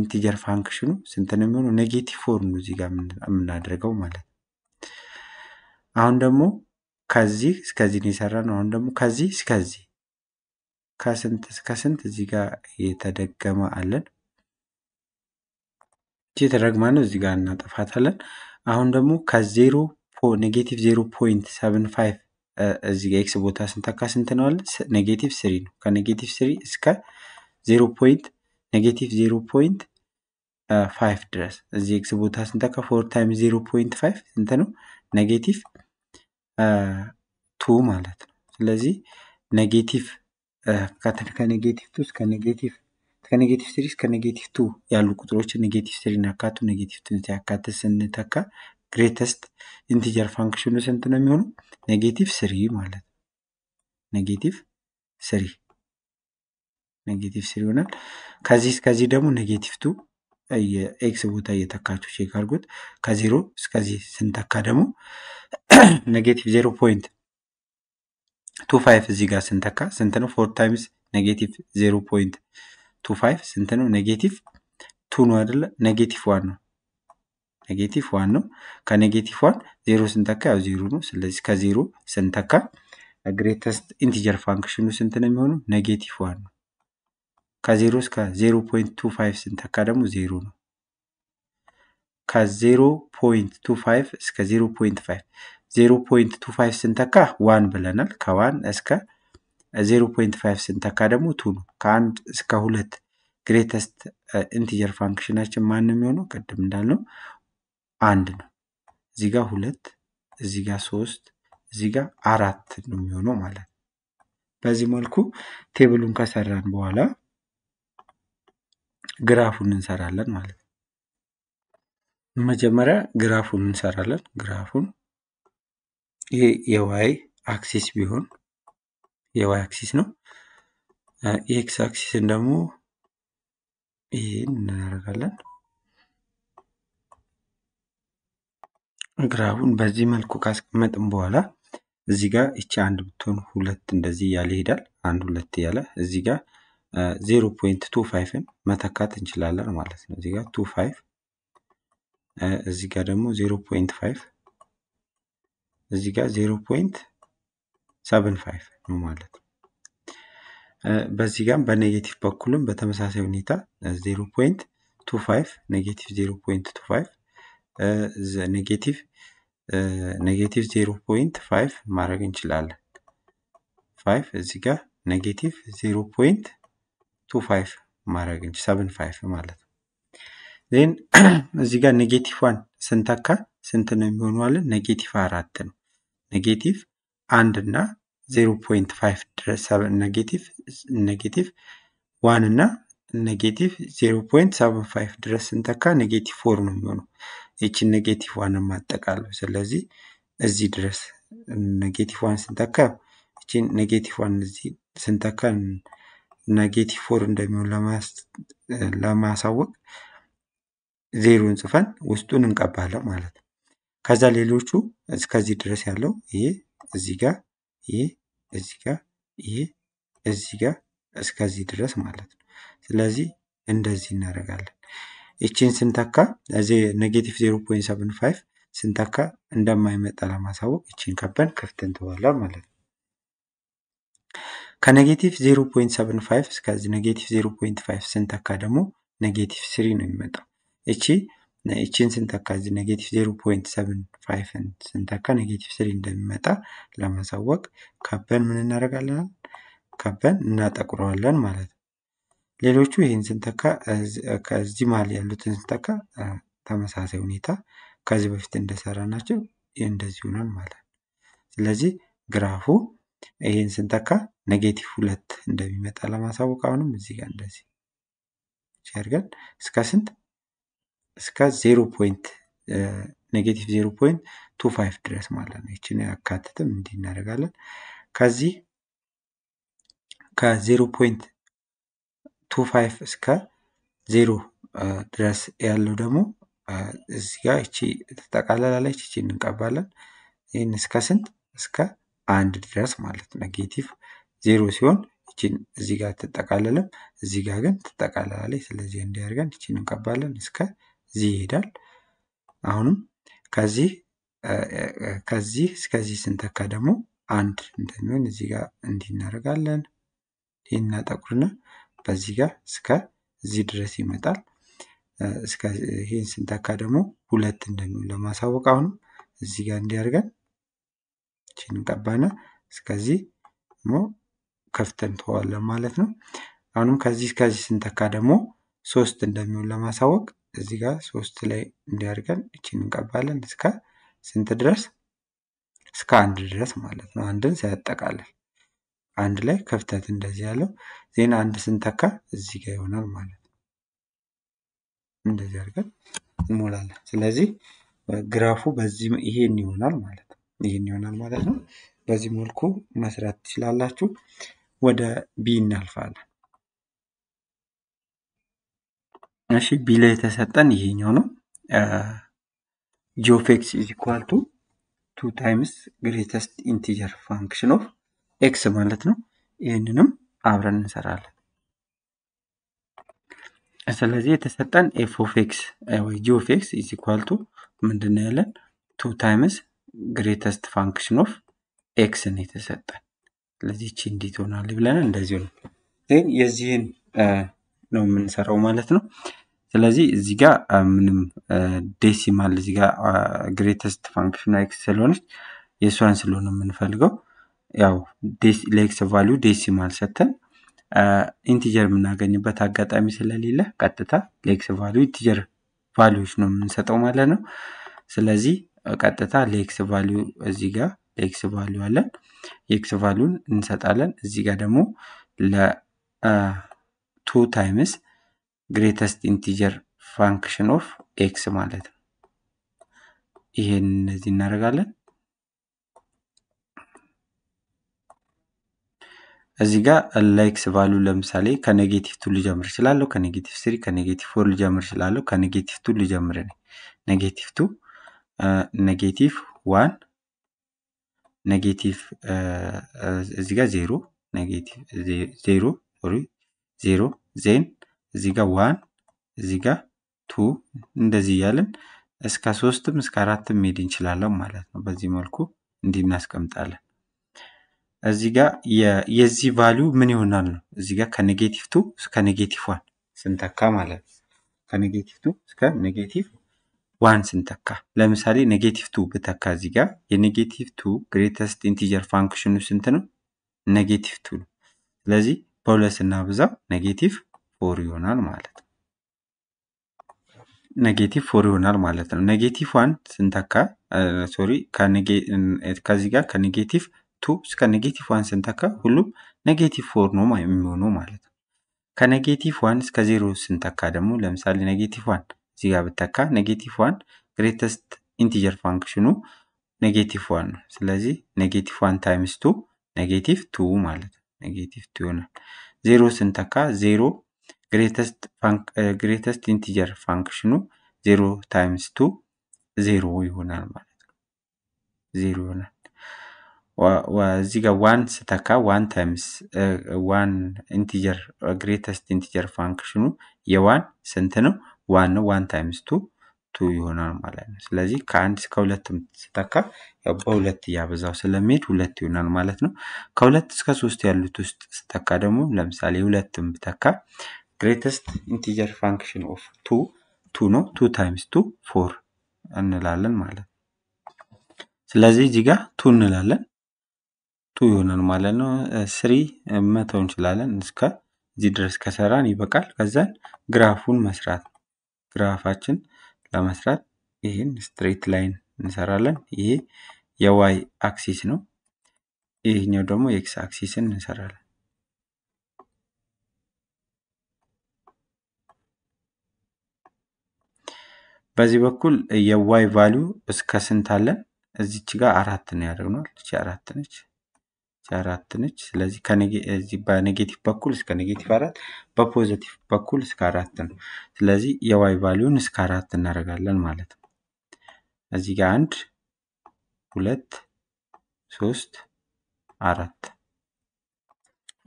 ኢንቲጀር ፋንክሽኑ ስንት ነው የሚሆነው ኔጌቲቭ ፎር ነው እዚህ ጋር የምናደርገው ማለት ነው አሁን ደግሞ ከዚህ እስከዚህ ነው የሰራ ነው አሁን ደግሞ ከዚህ እስከዚህ ከስንት እስከ ስንት እዚህ ጋር የተደገመ አለን። እቺ የተደግማ ነው እዚህ ጋር እናጠፋታለን። አሁን ደግሞ ከዜሮ ኔጌቲቭ ዜሮ ፖይንት ሰቨን ፋይቭ እዚህ ጋር ኤክስ ቦታ ስንተካ ስንት ነው አለ ኔጌቲቭ ስሪ ነው። ከኔጌቲቭ ስሪ እስከ ዜሮ ፖይንት ኔጌቲቭ ዜሮ ፖይንት ፋይቭ ድረስ እዚህ ኤክስ ቦታ ስንተካ ፎር ታይም ዜሮ ፖይንት ፋይቭ ስንት ነው ኔጌቲቭ ቱ ማለት ነው። ስለዚህ ኔጌቲቭ ከኔጌቲቭ ቱ እስከ ኔጌቲቭ ከኔጌቲቭ ስሪ እስከ ኔጌቲቭ ቱ ያሉ ቁጥሮች ኔጌቲቭ ስሪን ያካቱ ኔጌቲቭ ቱን ሲያካትት ስንተካ ግሬተስት ኢንቲጀር ፋንክሽኑ ስንት ነው የሚሆኑ? ኔጌቲቭ ስሪ ማለት ነው። ኔጌቲቭ ስሪ ኔጌቲቭ ስሪ ይሆናል። ከዚህ እስከዚህ ደግሞ ኔጌቲቭ ቱ የኤክስ ቦታ እየተካችሁ ቼክ አድርጉት። ከዜሮ እስከዚህ ስንተካ ደግሞ ኔጌቲቭ ዜሮ ፖይንት ቱ ፋይቭ እዚህ ጋር ስንተካ ስንት ነው? ፎር ታይምስ ኔጌቲቭ ዜሮ ፖይንት ቱ ፋይቭ ስንት ነው? ኔጌቲቭ ቱ ነው አይደለ? ኔጌቲቭ ዋን ነው። ኔጌቲቭ ዋን ነው። ከኔጌቲቭ ዋን ዜሮ ስንተካ ያው ዜሮ ነው። ስለዚህ ከዜሮ ስንተካ ግሬተስት ኢንቲጀር ፋንክሽኑ ስንት ነው የሚሆነው? ኔጌቲቭ ዋን ነው። ከዜሮ እስከ ዜሮ ፖይንት ቱ ፋይቭ ስንተካ ደግሞ ዜሮ ነው። ከዜሮ ፖይንት ቱ ፋይቭ እስከ ዜሮ ፖይንት ፋይቭ 0.25 ስንተካ ዋን ብለናል። ከዋን እስከ 0.5 ስንተካ ደግሞ ቱ ነው። ከአንድ እስከ ሁለት ግሬተስት ኢንቲጀር ፋንክሽናችን ማን የሚሆነው? ቅድም እንዳልነው አንድ ነው። እዚህ ጋር ሁለት፣ እዚህ ጋር ሶስት፣ እዚህ ጋር አራት ነው የሚሆነው ማለት ነው። በዚህ መልኩ ቴብሉን ከሰራን በኋላ ግራፉን እንሰራለን ማለት ነው። መጀመሪያ ግራፉን እንሰራለን። ግራፉን ይሄ የዋይ አክሲስ ቢሆን የዋይ አክሲስ ነው። የኤክስ አክሲስን ደግሞ ይሄ እናደርጋለን። ግራፉን በዚህ መልኩ ካስቀመጥን በኋላ እዚህ ጋር እቺ አንድ ብትሆን ሁለት እንደዚህ እያለ ይሄዳል። አንድ ሁለት እያለ እዚህ ጋር ዜሮ ፖይንት ቱ ፋይፍን መተካት እንችላለን ማለት ነው። እዚህ ጋር ቱ ፋይፍ እዚህ ጋር ደግሞ ዜሮ ፖይንት ፋይፍ። እዚህ ጋር ዜሮ ፖይንት ሰብን ፋይቭ ነው ማለት ነው። በዚህ ጋም በኔጌቲቭ በኩልም በተመሳሳይ ሁኔታ ዜሮ ፖይንት ቱ ፋይቭ ኔጌቲቭ ዜሮ ፖይንት ቱ ፋይቭ ኔጌቲቭ ኔጌቲቭ ዜሮ ፖይንት ፋይቭ ማድረግ እንችላለን። ፋይቭ እዚህ ጋር ኔጌቲቭ ዜሮ ፖይንት ቱ ፋይቭ ማድረግ ሰብን ፋይቭ ማለት ነው። ዜን እዚህ ጋር ኔጌቲቭ ዋን ስንተካ ስንት ነው የሚሆኑ አለ ኔጌቲቭ አራት ነው። ኔጌቲቭ አንድ እና ዜሮ ፖይንት ፋይቭ ድረስ ኔጌቲቭ ኔጌቲቭ ዋን እና ኔጌቲቭ ዜሮ ፖይንት ሰቨን ፋይቭ ድረስ ስንተካ ኔጌቲቭ ፎር ነው የሚሆነው። ይችን ኔጌቲቭ ዋን ማጠቃለሁ። ስለዚህ እዚህ ድረስ ኔጌቲቭ ዋን ስንተካ ይችን ኔጌቲቭ ዋን እዚህ ስንተካ ኔጌቲቭ ፎር እንደሚሆን ለማሳወቅ ዜሮን ጽፈን ውስጡን እንቀባለን ማለት ነው። ከዛ ሌሎቹ እስከዚህ ድረስ ያለው ይሄ እዚህ ጋር ይሄ እዚህ ጋር ይሄ እዚህ ጋር እስከዚህ ድረስ ማለት ነው። ስለዚህ እንደዚህ እናደርጋለን። ይችን ስንተካ እዚህ ኔጌቲቭ ዜሮ ፖይንት ፋይቭ ስንተካ እንደማይመጣ ለማሳወቅ ይቺን ከበን ክፍት እንተዋለን ማለት ነው። ከኔጌቲቭ ዜሮ ፖይንት ሰብን ፋይቭ እስከዚህ ኔጌቲቭ ዜሮ ፖይንት ፋይቭ ስንተካ ደግሞ ኔጌቲቭ ስሪ ነው የሚመጣው። እቺ እቺን ስንተካ እዚህ ኔጌቲቭ ዜሮ ፖይንት ሰቨን ፋይቭን ስንተካ ኔጌቲቭ ስሪ እንደሚመጣ ለማሳወቅ ከበን ምን እናደርጋለን? ከበን እናጠቁረዋለን ማለት ነው። ሌሎቹ ይህን ስንተካ ከዚህ መሀል ያሉትን ስንተካ ተመሳሳይ ሁኔታ ከዚህ በፊት እንደሰራ ናቸው እንደዚህ ይሆናል ማለት ነው። ስለዚህ ግራፉ ይህን ስንተካ ኔጌቲቭ ሁለት እንደሚመጣ ለማሳወቅ አሁንም እዚህ ጋር እንደዚህ አድርገን እስከ ስንት እስከ ዜሮ ፖይንት ኔጌቲቭ ዜሮ ፖይንት ቱ ፋይቭ ድረስ ማለት ነው። ይችን ያካትትም እንዲህ እናደርጋለን። ከዚህ ከዜሮ ፖይንት ቱ ፋይቭ እስከ ዜሮ ድረስ ያለው ደግሞ እዚህ ጋር እቺ ትጠቃለላለች። እቺ እንቀባለን። ይህን እስከ ስንት እስከ አንድ ድረስ ማለት ኔጌቲቭ ዜሮ ሲሆን እቺን እዚህ ጋር ትጠቃለልም፣ እዚህ ጋር ግን ትጠቃለላለች። ስለዚህ እንዲያደርገን እቺን እንቀባለን እስከ ዚ ይሄዳል። አሁንም ከዚህ ከዚህ እስከዚህ ስንተካ ደግሞ አንድ እንደሚሆን እዚህ ጋር እንዲህ እናደርጋለን። ይህን እናጠቁርና በዚህ ጋር እስከ እዚህ ድረስ ይመጣል። ይህን ስንተካ ደግሞ ሁለት እንደሚሆን ለማሳወቅ አሁንም እዚህ ጋር እንዲያደርገን ችን ቀባና እስከዚህ ደግሞ ከፍተን ተዋለን ማለት ነው። አሁንም ከዚህ እስከዚህ ስንተካ ደግሞ ሶስት እንደሚሆን ለማሳወቅ እዚህ ጋር ሶስት ላይ እንዲያደርገን እችን እንቀባለን እስከ ስንት ድረስ እስከ አንድ ድረስ ማለት ነው። አንድን ሳያጠቃልል አንድ ላይ ክፍተት እንደዚህ ያለው ዜና አንድ ስንተካ እዚህ ጋር ይሆናል ማለት ነው። እንደዚህ አድርገን እንሞላለን። ስለዚህ ግራፉ በዚህ ይሄን ይሆናል ማለት ነው። ይሄን ይሆናል ማለት ነው። በዚህ መልኩ መስራት ትችላላችሁ። ወደ ቢ እናልፋለን። እሺ ቢ የተሰጠን ይሄኛው ነው። ጂኦፌክስ ኢዝ ኢኳል ቱ ቱ ታይምስ ግሬተስት ኢንቲጀር ፋንክሽን ኦፍ ኤክስ ማለት ነው። ይህንንም አብረን እንሰራለን። ስለዚህ የተሰጠን ኤፍ ኦፍ ኤክስ ወይ ጂኦፌክስ ኢዝ ኢኳል ቱ ምንድን ነው ያለን ቱ ታይምስ ግሬተስት ፋንክሽን ኦፍ ኤክስ ነው የተሰጠን። ስለዚህ እቺ እንዲት ሆናል ብለን እንደዚሁ ነው ግን የዚህን ነው የምንሰራው ማለት ነው። ስለዚህ እዚህ ጋ ምንም ዴሲማል እዚህ ጋ ግሬተስት ፋንክሽን ኤክስ ስለሆነች የእሷን ስለሆነ የምንፈልገው ያው ለኤክስ ቫሊዩ ዴሲማል ሰተን ኢንቲጀር የምናገኝበት አጋጣሚ ስለሌለ ቀጥታ ለኤክስ ቫሊዩ ኢንቲጀር ቫሊዩዎች ነው የምንሰጠው ማለት ነው። ስለዚህ ቀጥታ ለኤክስ ቫሊዩ እዚህ ጋ ለኤክስ ቫሊዩ አለን የኤክስ ቫሊዩን እንሰጣለን። እዚህ ጋ ደግሞ ለ ቱ ታይምስ ግሬተስት ኢንቲጀር ፋንክሽን ኦፍ ኤክስ ማለት ነው። ይሄን እነዚህ እናደርጋለን። እዚህ ጋር ላይክስ ቫሉ ለምሳሌ ከኔጌቲቭ ቱ ልጀምር እችላለሁ። ከኔጌቲቭ ስሪ ከኔጌቲቭ ፎር ልጀምር እችላለሁ። ከኔጌቲቭ ቱ ልጀምር ነኝ። ኔጌቲቭ ቱ፣ ኔጌቲቭ ዋን፣ ኔጌቲቭ እዚህ ጋር ዜሮ፣ ኔጌቲቭ ዜሮ ዜሮ ዜን እዚህ ጋር ዋን እዚህ ጋር ቱ እንደዚህ እያልን እስከ ሶስትም እስከ አራትም ሄድ እንችላለን ማለት ነው። በዚህ መልኩ እንዲህ እናስቀምጣለን። እዚህ ጋር የዚህ ቫሊዩ ምን ይሆናል ነው እዚህ ጋር ከኔጌቲቭ ቱ እስከ ኔጌቲቭ ዋን ስንተካ ማለት ነው። ከኔጌቲቭ ቱ እስከ ኔጌቲቭ ዋን ስንተካ ለምሳሌ ኔጌቲቭ ቱ ብተካ እዚህ ጋር የኔጌቲቭ ቱ ግሬተስት ኢንቲጀር ፋንክሽኑ ስንት ነው? ኔጌቲቭ ቱ ነው። ስለዚህ በሁለት ስናበዛው ኔጌቲቭ ፎር ይሆናል ማለት ነው። ኔጌቲቭ ፎር ይሆናል ማለት ነው። ኔጌቲቭ ዋን ስንተካ ሶሪ ከዚህ ጋር ከኔጌቲቭ ቱ እስከ ኔጌቲቭ ዋን ስንተካ ሁሉም ኔጌቲቭ ፎር ነው የሚሆነው ማለት ነው። ከኔጌቲቭ ዋን እስከ ዜሮ ስንተካ ደግሞ ለምሳሌ ኔጌቲቭ ዋን እዚህ ጋር ብተካ ኔጌቲቭ ዋን ግሬተስት ኢንቲጀር ፋንክሽኑ ኔጌቲቭ ዋን ነው። ስለዚህ ኔጌቲቭ ዋን ታይምስ ቱ ኔጌቲቭ ቱ ማለት ነው። ኔጌቲቭ ይሆናል። ዜሮ ስንተካ ዜሮ ግሬተስት ኢንቲጀር ፋንክሽኑ ዜሮ ታይምስ ቱ ዜሮ ይሆናል ማለት ነው። ዜሮ ይሆናል። እዚህ ጋር ዋን ስተካ ዋን ታይምስ ዋን ኢንቲጀር ግሬተስት ኢንቲጀር ፋንክሽኑ የዋን ስንት ነው? ዋን ነው። ዋን ታይምስ ቱ ቱ ይሆናል ማለት ነው። ስለዚህ ከአንድ እስከ ሁለት ስተካ ያው በሁለት እያበዛው ስለሚሄድ ሁለት ይሆናል ማለት ነው። ከሁለት እስከ ሶስት ያሉት ውስጥ ስተካ ደግሞ ለምሳሌ ሁለትም ብተካ ግሬተስት ኢንቲጀር ፋንክሽን ኦፍ ቱ ቱ ነው። ቱ ታይምስ ቱ ፎር እንላለን ማለት ነው። ስለዚህ እዚህ ጋር ቱ እንላለን ቱ ይሆናል ማለት ነው። ስሪ መተው እንችላለን። እስከ እዚህ ድረስ ከሰራን ይበቃል። ከዛን ግራፉን መስራት ግራፋችን ለመስራት ይህን ስትሬት ላይን እንሰራለን። ይሄ የዋይ አክሲስ ነው። ይህኛው ደግሞ የኤክስ አክሲስን እንሰራለን። በዚህ በኩል የዋይ ቫሊዩ እስከ ስንት አለን? እዚች ጋር አራት ነው ያደርግነዋል። እቺ አራት ነች። አራት ነች። ስለዚህ በኔጌቲቭ በኩል እስከ ኔጌቲቭ አራት በፖዘቲቭ በኩል እስከ አራት ነው። ስለዚህ የዋይ ቫሊዩን እስከ አራት እናደርጋለን ማለት ነው። እዚህ ጋር አንድ ሁለት ሶስት አራት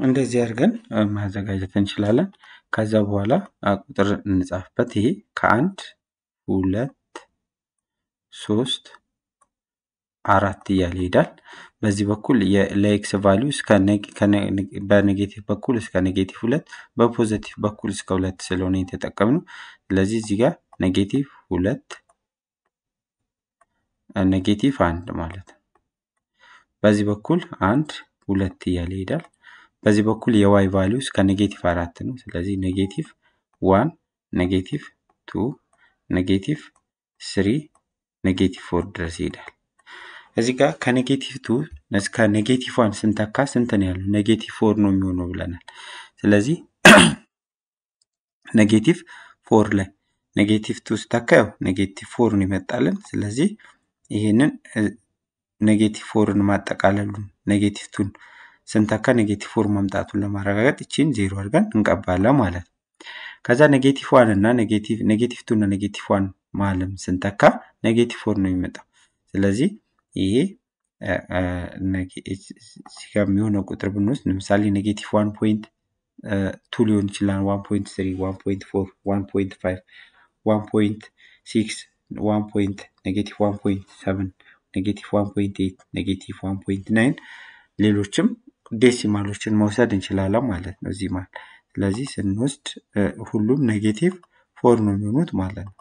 እንደዚህ አድርገን ማዘጋጀት እንችላለን። ከዛ በኋላ ቁጥር እንጻፍበት። ይሄ ከአንድ ሁለት ሶስት አራት እያለ ይሄዳል። በዚህ በኩል ለኤክስ ቫሊዩ በኔጌቲቭ በኩል እስከ ኔጌቲቭ ሁለት በፖዘቲቭ በኩል እስከ ሁለት ስለሆነ የተጠቀምነው። ስለዚህ እዚህ ጋር ኔጌቲቭ ሁለት ኔጌቲቭ አንድ ማለት ነው። በዚህ በኩል አንድ ሁለት እያለ ይሄዳል። በዚህ በኩል የዋይ ቫሊዩ እስከ ኔጌቲቭ አራት ነው። ስለዚህ ኔጌቲቭ ዋን፣ ኔጌቲቭ ቱ፣ ኔጌቲቭ ስሪ፣ ኔጌቲቭ ፎር ድረስ ይሄዳል። እዚህ ጋር ከኔጌቲቭ ቱ ከኔጌቲቭ ዋን ስንተካ ስንት ነው ያለው? ኔጌቲቭ ፎር ነው የሚሆነው ብለናል። ስለዚህ ኔጌቲቭ ፎር ላይ ኔጌቲቭ ቱ ስታካ ያው ኔጌቲቭ ፎር ነው ይመጣልን። ስለዚህ ይህንን ኔጌቲቭ ፎርን ማጠቃለሉን ኔጌቲቭ ቱን ስንተካ ኔጌቲቭ ፎር መምጣቱን ለማረጋገጥ እቺን ዜሮ አድርገን እንቀባለን ማለት ነው። ከዛ ኔጌቲቭ ዋን እና ኔጌቲቭ እና ኔጌቲቭ ዋን ማለም ስንተካ ኔጌቲቭ ፎር ነው የሚመጣው። ስለዚህ ይሄ ሲጋ የሚሆነው ቁጥር ብንወስድ ለምሳሌ ኔጌቲቭ ዋን ፖይንት ቱ ሊሆን ይችላል። ዋን ፖይንት ስሪ፣ ዋን ፖይንት ፎር፣ ዋን ፖይንት ፋይቭ፣ ዋን ፖይንት ሲክስ፣ ዋን ፖይንት ኔጌቲቭ ዋን ፖይንት ሰቨን፣ ኔጌቲቭ ዋን ፖይንት ኤት ኔጌቲቭ ዋን ፖይንት ናይን ሌሎችም ዴሲማሎችን መውሰድ እንችላለን ማለት ነው እዚህ ማለት ስለዚህ ስንወስድ ሁሉም ኔጌቲቭ ፎር ነው የሚሆኑት ማለት ነው።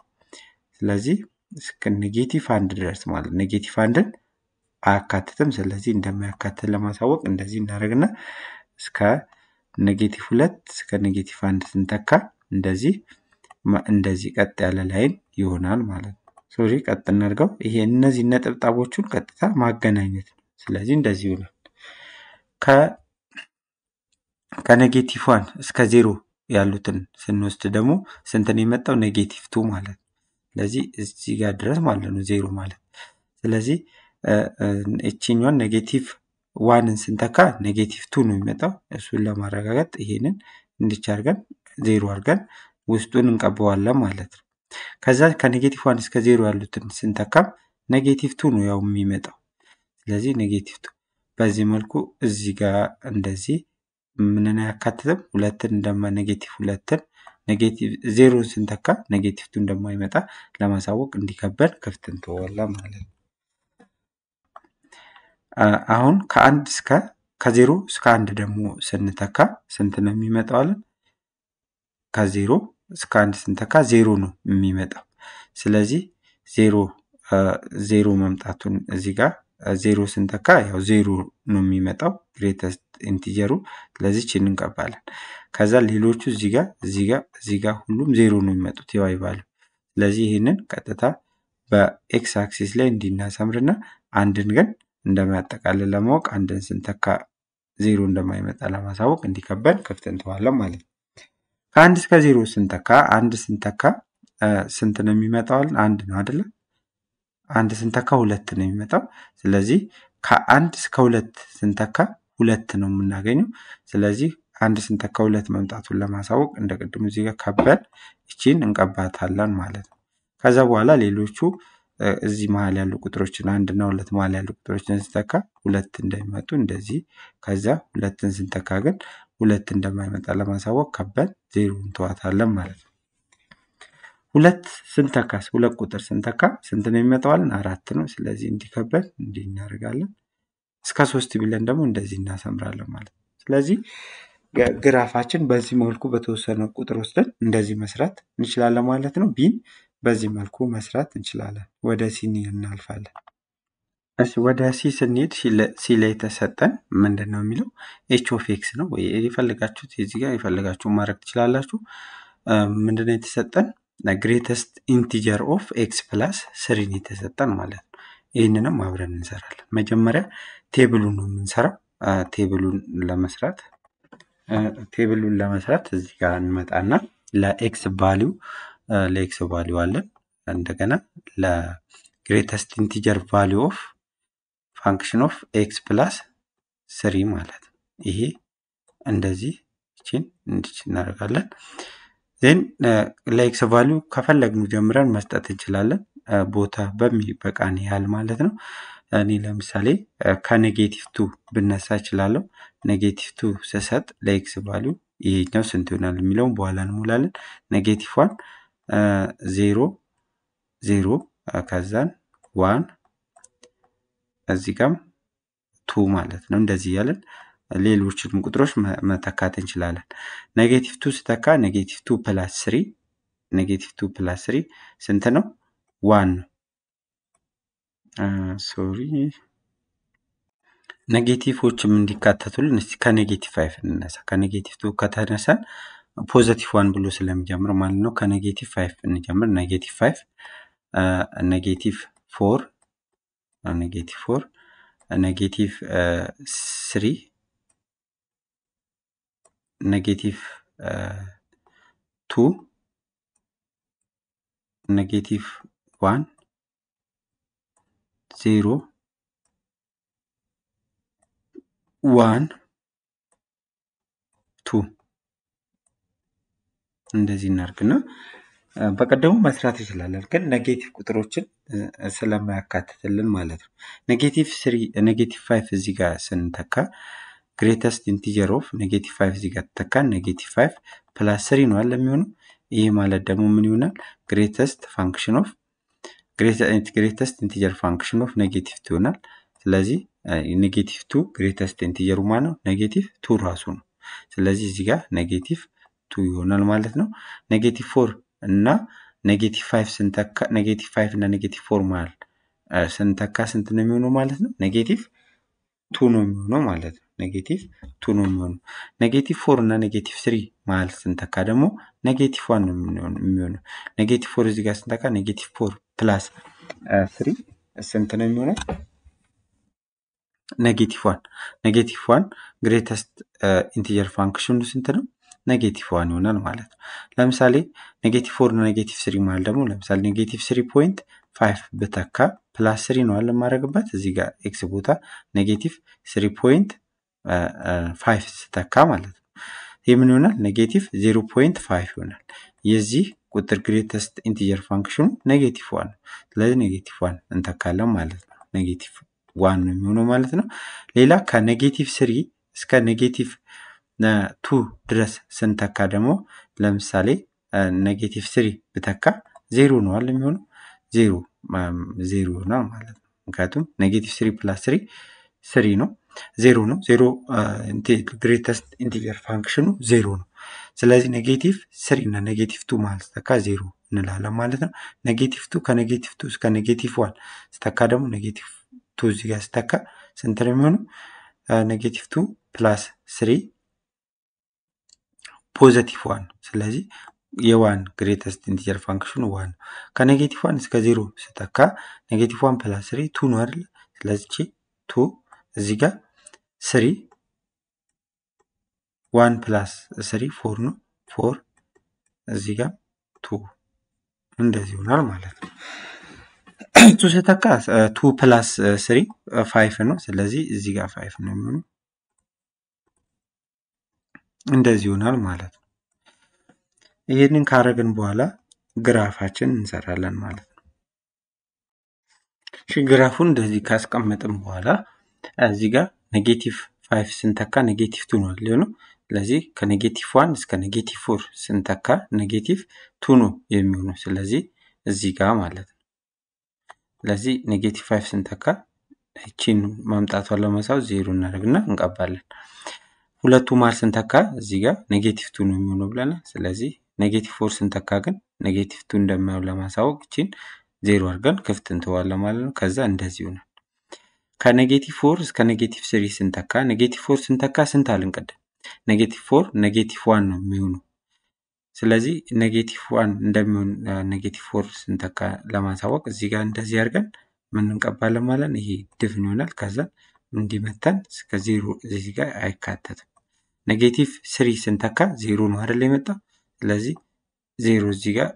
ስለዚህ እስከ ኔጌቲቭ አንድ ድረስ ማለት ኔጌቲቭ አንድን አያካትትም። ስለዚህ እንደማያካትት ለማሳወቅ እንደዚህ እናደርግና እስከ ኔጌቲቭ ሁለት እስከ ኔጌቲቭ አንድ ስንተካ እንደዚህ እንደዚህ ቀጥ ያለ ላይን ይሆናል ማለት ነው። ሶሪ ቀጥ እናድርገው። ይሄ እነዚህ ነጠብጣቦቹን ቀጥታ ማገናኘት ነው። ስለዚህ እንደዚህ ይሆናል። ከኔጌቲቭ ዋን እስከ ዜሮ ያሉትን ስንወስድ ደግሞ ስንትን የመጣው ኔጌቲቭ ቱ ማለት ነው። ስለዚህ እዚህ ጋር ድረስ ማለት ነው ዜሮ ማለት ስለዚህ እቺኛን ኔጌቲቭ ዋንን ስንተካ ኔጌቲቭ ቱ ነው የሚመጣው እሱን ለማረጋገጥ ይሄንን እንድቻ አርገን ዜሮ አርገን ውስጡን እንቀበዋለን ማለት ነው ከዛ ከኔጌቲቭ ዋን እስከ ዜሮ ያሉትን ስንተካም ኔጌቲቭ ቱ ነው ያው የሚመጣው ስለዚህ ኔጌቲቭ ቱ በዚህ መልኩ እዚህ ጋር እንደዚህ ምንን አያካትትም ሁለትን እንደማ ኔጌቲቭ ሁለትን ዜሮን ስንተካ ኔጌቲቭቱ እንደማይመጣ ለማሳወቅ እንዲከበድ ክፍት ተወላ ማለት ነው። አሁን ከአንድ እስከ ከዜሮ እስከ አንድ ደግሞ ስንተካ ስንት ነው የሚመጣው ከዜሮ እስከ አንድ ስንተካ ዜሮ ነው የሚመጣው። ስለዚህ ዜሮ ዜሮ መምጣቱን እዚህ ጋር ዜሮ ስንተካ ያው ዜሮ ነው የሚመጣው ግሬተስት ኢንቲጀሩ ስለዚህ ቺን እንቀባለን። ከዛ ሌሎቹ እዚጋ እዚጋ እዚጋ ሁሉም ዜሮ ነው የሚመጡት የዋይ ቫሉ። ስለዚህ ይህንን ቀጥታ በኤክስ አክሲስ ላይ እንዲናሰምርና አንድን ግን እንደማያጠቃልል ለማወቅ አንድን ስንተካ ዜሮ እንደማይመጣ ለማሳወቅ እንዲከበን ክፍት እንተዋለን ማለት ነው። ከአንድ እስከ ዜሮ ስንተካ አንድ ስንተካ ስንት ነው የሚመጣዋል? አንድ ነው አደለም? አንድ ስንተካ ሁለት ነው የሚመጣው። ስለዚህ ከአንድ እስከ ሁለት ስንተካ ሁለት ነው የምናገኘው። ስለዚህ አንድ ስንተካ ሁለት መምጣቱን ለማሳወቅ እንደ ቅድሙ እዚህ ጋር ከበን እቺን እንቀባታለን ማለት ነው። ከዛ በኋላ ሌሎቹ እዚህ መሀል ያሉ ቁጥሮችን አንድና ሁለት መሀል ያሉ ቁጥሮችን ስንተካ ሁለት እንደሚመጡ እንደዚህ፣ ከዛ ሁለትን ስንተካ ግን ሁለት እንደማይመጣ ለማሳወቅ ከበን ዜሮ እንተዋታለን ማለት ነው። ሁለት ስንተካ ሁለት ቁጥር ስንተካ ስንት ነው የሚመጣዋልን? አራት ነው። ስለዚህ እንዲከበድ እንዲህ እናደርጋለን። እስከ ሶስት ቢለን ደግሞ እንደዚህ እናሰምራለን ማለት ነው። ስለዚህ ግራፋችን በዚህ መልኩ በተወሰነ ቁጥር ወስደን እንደዚህ መስራት እንችላለን ማለት ነው። ቢን በዚህ መልኩ መስራት እንችላለን። ወደ ሲ እናልፋለን። ወደ ሲ ስንሄድ ሲ ላይ የተሰጠን ምንድን ነው የሚለው ኤች ኦፍ ኤክስ ነው። የፈለጋችሁት የዚህ ጋር የፈልጋችሁ ማድረግ ትችላላችሁ። ምንድነው የተሰጠን ግሬተስት ኢንቲጀር ኦፍ ኤክስ ፕላስ ስሪን የተሰጠን ማለት ነው። ይህንንም አብረን እንሰራለን። መጀመሪያ ቴብሉን ነው የምንሰራው። ቴብሉን ለመስራት ቴብሉን ለመስራት እዚህ ጋር እንመጣና ለኤክስ ቫሊው ለኤክስ ቫሊው አለን። እንደገና ለግሬተስት ኢንቲጀር ቫሊው ኦፍ ፋንክሽን ኦፍ ኤክስ ፕላስ ስሪ ማለት ነው። ይሄ እንደዚህ ይችን እንድች እናደርጋለን። ዜን ለኤክስ ቫሊዩ ከፈለግን ጀምረን መስጠት እንችላለን። uh, ቦታ በሚበቃን ያህል ማለት ነው። እኔ ለምሳሌ uh, ከኔጌቲቭ ቱ ብነሳ እችላለሁ። ኔጌቲቭ ቱ ስሰጥ ለኤክስ ቫሊዩ ይሄኛው ስንት ይሆናል የሚለውን በኋላ እንሞላለን። ኔጌቲቭ ዋን ዜሮ ዜሮ ከዛን ዋን እዚህ ጋም ቱ ማለት ነው። እንደዚህ እያለን ሌሎችን ቁጥሮች መተካት እንችላለን። ኔጌቲቭ ቱ ሲተካ ኔጌቲቭ ቱ ፕላስ ስሪ ኔጌቲቭ ቱ ፕላስ ስሪ ስንት ነው? ዋን ነው። ሶሪ ኔጌቲቮችም እንዲካተቱልን እስቲ ከኔጌቲቭ ፋይፍ እንነሳ። ከኔጌቲቭ ቱ ከተነሳን ፖዘቲቭ ዋን ብሎ ስለሚጀምር ማለት ነው። ከኔጌቲቭ ፋይፍ እንጀምር። ኔጌቲቭ ፋይፍ፣ ኔጌቲቭ ፎር፣ ኔጌቲቭ ፎር፣ ኔጌቲቭ ስሪ ኔጌቲቭ ቱ ኔጌቲቭ ዋን ዜሮ ዋን ቱ እንደዚህ እናርግና በቀደሙ መስራት እንችላለን ግን ኔጌቲቭ ቁጥሮችን ስለማያካትትልን ማለት ነው። ኔጌቲቭ ስሪ ኔጌቲቭ ፋይቭ እዚህ ጋር ስንተካ ግሬተስት ኢንቲጀር ኦፍ ኔጌቲቭ ፋይቭ እዚህ ጋር ተተካ ኔጌቲቭ ፋይቭ ፕላስ ስሪ ነው ያለ የሚሆነው። ይህ ማለት ደግሞ ምን ይሆናል? ግሬተስት ፋንክሽን ኦፍ ግሬተስት ኢንቲጀር ፋንክሽን ኦፍ ኔጌቲቭ ቱ ይሆናል። ስለዚህ ኔጌቲቭ ቱ ግሬተስት ኢንቲጀሩ ማለት ነው ኔጌቲቭ ቱ ራሱ ነው። ስለዚህ እዚህ ጋር ኔጌቲቭ ቱ ይሆናል ማለት ነው። ኔጌቲቭ ፎር እና ኔጌቲቭ ፋይቭ ስንተካ ኔጌቲቭ ፋይቭ እና ኔጌቲቭ ፎር መሃል ስንተካ ስንት ነው የሚሆነው ማለት ነው? ኔጌቲቭ ቱ ነው የሚሆነው ማለት ነው። ኔጌቲቭ ቱ ነው የሚሆነው። ኔጌቲቭ ፎር እና ኔጌቲቭ ስሪ መሀል ስንተካ ደግሞ ኔጌቲቭ ዋን ነው የሚሆነው። ኔጌቲቭ ፎር እዚህ ጋር ስንተካ ኔጌቲቭ ፎር ፕላስ ስሪ ስንት ነው የሚሆነው? ኔጌቲቭ ዋን ኔጌቲቭ ዋን ግሬተስት ኢንቲጀር ፋንክሽኑ ስንት ነው? ኔጌቲቭ ዋን ይሆናል ማለት ነው። ለምሳሌ ኔጌቲቭ ፎር እና ኔጌቲቭ ስሪ መሀል ደግሞ ለምሳሌ ኔጌቲቭ ስሪ ፖይንት ፋይፍ ብተካ ፕላስ ስሪ ነው አለ የማደርግበት እዚህ ጋር ኤክስ ቦታ ኔጌቲቭ ስሪ ፖይንት ፋይቭ ስተካ ማለት ነው የምን ይሆናል ኔጌቲቭ ዜሮ ፖይንት ፋይቭ ይሆናል። የዚህ ቁጥር ግሬተስት ኢንቲጀር ፋንክሽኑ ኔጌቲቭ ዋን ነው። ስለዚህ ኔጌቲቭ ዋን እንተካለን ማለት ነው። ኔጌቲቭ ዋን ነው የሚሆነው ማለት ነው። ሌላ ከኔጌቲቭ ስሪ እስከ ኔጌቲቭ ቱ ድረስ ስንተካ ደግሞ ለምሳሌ ኔጌቲቭ ስሪ ብተካ ዜሮ ነዋል የሚሆነው ዜሮ ዜሮ ይሆናል ማለት ነው። ምክንያቱም ኔጌቲቭ ስሪ ፕላስ ስሪ ስሪ ነው። ዜሮ ነው። ዜሮ ግሬተስት ኢንቲጀር ፋንክሽኑ ዜሮ ነው። ስለዚህ ኔጌቲቭ ስሪ እና ኔጌቲቭ ቱ መሀል ስተካ ዜሮ እንላለን ማለት ነው። ኔጌቲቭ ቱ ከኔጌቲቭ ቱ እስከ ኔጌቲቭ ዋን ስተካ ደግሞ ኔጌቲቭ ቱ እዚህ ጋር ስተካ ስንት ነው የሚሆነው? ኔጌቲቭ ቱ ፕላስ ስሪ ፖዘቲቭ ዋን ስለዚህ የዋን ግሬተስት ኢንቲጀር ፋንክሽኑ ዋን ነው። ከኔጌቲቭ ዋን እስከ ዜሮ ስተካ ኔጌቲቭ ዋን ፕላስ ስሪ ቱ ነው አይደለ? ስለዚህ ቱ እዚህ ጋር ስሪ ዋን ፕላስ ስሪ ፎር ነው። ፎር እዚህ ጋር ቱ እንደዚህ ይሆናል ማለት ነው። ቱ ሲተካ ቱ ፕላስ ስሪ ፋይፍ ነው። ስለዚህ እዚህ ጋር ፋይፍ ነው የሚሆኑ እንደዚህ ይሆናል ማለት ነው። ይህንን ካረግን በኋላ ግራፋችን እንሰራለን ማለት ነው። ግራፉን እንደዚህ ካስቀመጥን በኋላ እዚህ ጋር ኔጌቲቭ ፋይቭ ስንተካ ኔጌቲቭ ቱ ነው ሊሆነው። ስለዚህ ከኔጌቲቭ ዋን እስከ ኔጌቲቭ ፎር ስንተካ ኔጌቲቭ ቱ ነው የሚሆነው። ስለዚህ እዚህ ጋር ማለት ነው። ስለዚህ ኔጌቲቭ ፋይቭ ስንተካ እቺን ማምጣቷን ለመሳብ ዜሮ እናደርግና እንቀባለን። ሁለቱ ማር ስንተካ እዚህ ጋር ኔጌቲቭ ቱ ነው የሚሆነው ብለናል። ስለዚህ ኔጌቲቭ ፎር ስንተካ ግን ኔጌቲቭ ቱ እንደማይሆን ለማሳወቅ እቺን ዜሮ አድርገን ክፍት እንተዋለን ማለት ነው። ከዛ እንደዚህ ይሆናል። ከኔጌቲቭ ፎር እስከ ኔጌቲቭ ስሪ ስንተካ ኔጌቲቭ ፎር ስንተካ ስንት አልንቀድም? ኔጌቲቭ ፎር ኔጌቲቭ ዋን ነው የሚሆነው። ስለዚህ ኔጌቲቭ ዋን እንደሚሆን ኔጌቲቭ ፎር ስንተካ ለማሳወቅ እዚህ ጋር እንደዚህ አድርገን ምን እንቀባለን ማለት ይሄ ድፍን ይሆናል። ከዛ እንዲመተን እስከ ዜሮ እዚህ ጋር አይካተትም። ኔጌቲቭ ስሪ ስንተካ ዜሮ ነው አይደል የመጣ። ስለዚህ ዜሮ እዚህ ጋር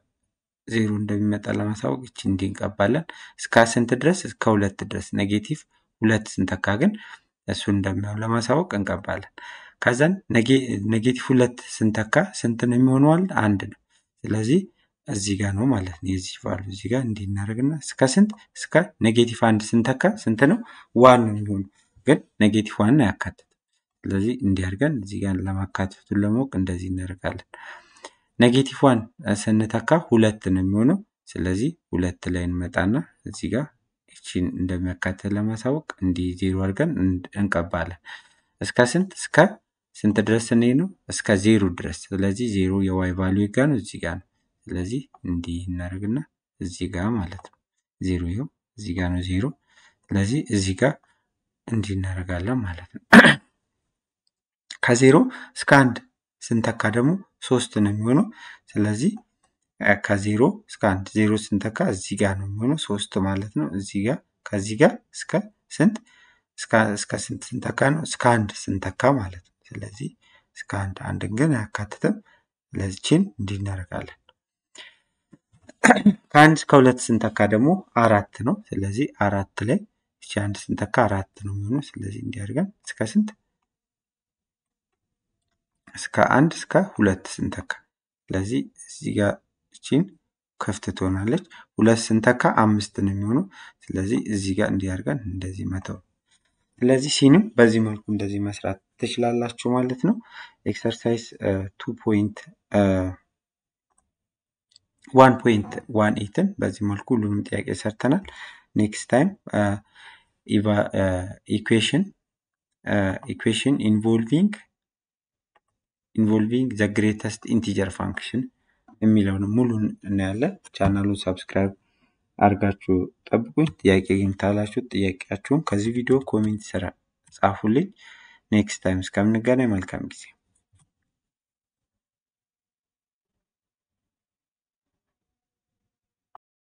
ዜሮ እንደሚመጣ ለማሳወቅ እቺ እንዲንቀባለን እስከ ስንት ድረስ? እስከ ሁለት ድረስ ኔጌቲቭ ሁለት ስንተካ ግን እሱን እንደሚሆን ለማሳወቅ እንቀባለን። ከዘን ኔጌቲቭ ሁለት ስንተካ ስንት ነው የሚሆነዋል? አንድ ነው። ስለዚህ እዚህ ጋር ነው ማለት ነው። የዚህ ቫሉ እዚህ ጋር እንዲናደርግና እስከ ስንት እስከ ኔጌቲቭ አንድ ስንተካ ስንት ነው? ዋን ነው የሚሆኑ፣ ግን ኔጌቲቭ ዋን አያካትትም። ስለዚህ እንዲያርገን እዚህ ጋር ለማካተቱን ለማወቅ እንደዚህ እናደርጋለን። ኔጌቲቭ ዋን ስንተካ ሁለት ነው የሚሆነው። ስለዚህ ሁለት ላይ እንመጣና እዚህ ጋር እቺን እንደሚያካትት ለማሳወቅ እንዲህ ዜሮ አድርገን እንቀባለን። እስከ ስንት እስከ ስንት ድረስ ስንሄድ ነው? እስከ ዜሮ ድረስ። ስለዚህ ዜሮ የዋይ ቫሉ ጋር ነው እዚህ ጋ ነው። ስለዚህ እንዲህ እናደርግና እዚህ ጋ ማለት ነው ዜሮ ይኸው እዚህ ጋ ነው ዜሮ። ስለዚህ እዚህ ጋ እንዲህ እናደርጋለን ማለት ነው። ከዜሮ እስከ አንድ ስንተካ ደግሞ ሶስት ነው የሚሆነው። ስለዚህ ከዜሮ እስከ አንድ ዜሮ ስንተካ እዚህ ጋር ነው የሚሆነው ሶስት ማለት ነው። እዚህ ጋር ከዚህ ጋር እስከ ስንት እስከ ስንት ስንተካ ነው? እስከ አንድ ስንተካ ማለት ነው። ስለዚህ እስከ አንድ አንድን ግን አያካትትም። ለዚችን እንዲህ እናደርጋለን። ከአንድ እስከ ሁለት ስንተካ ደግሞ አራት ነው። ስለዚህ አራት ላይ እቺ አንድ ስንተካ አራት ነው የሚሆነው። ስለዚህ እንዲያደርገን እስከ ስንት እስከ አንድ እስከ ሁለት ስንተካ ስለዚህ እዚህ ጋር ይችን ክፍት ትሆናለች። ሁለት ስንተካ አምስት ነው የሚሆነው። ስለዚህ እዚህ ጋር እንዲያርገን እንደዚህ መተው። ስለዚህ ሲንም በዚህ መልኩ እንደዚህ መስራት ትችላላችሁ ማለት ነው። ኤክሰርሳይዝ ቱ ፖይንት ዋን ፖይንት ዋን ኤትን በዚህ መልኩ ሁሉንም ጥያቄ ሰርተናል። ኔክስት ታይም ኢኩዌሽን ኢኩዌሽን ኢንቮልቪንግ ኢንቮልቪንግ ዘ ግሬተስት ኢንቲጀር ፋንክሽን የሚለውን ሙሉን እናያለን። ቻናሉን ሰብስክራይብ አድርጋችሁ ጠብቁኝ። ጥያቄ ግን ጥያቄያችሁን ከዚህ ቪዲዮ ኮሜንት ስራ ጻፉልኝ። ኔክስት ታይም እስከምንገናኝ መልካም ጊዜ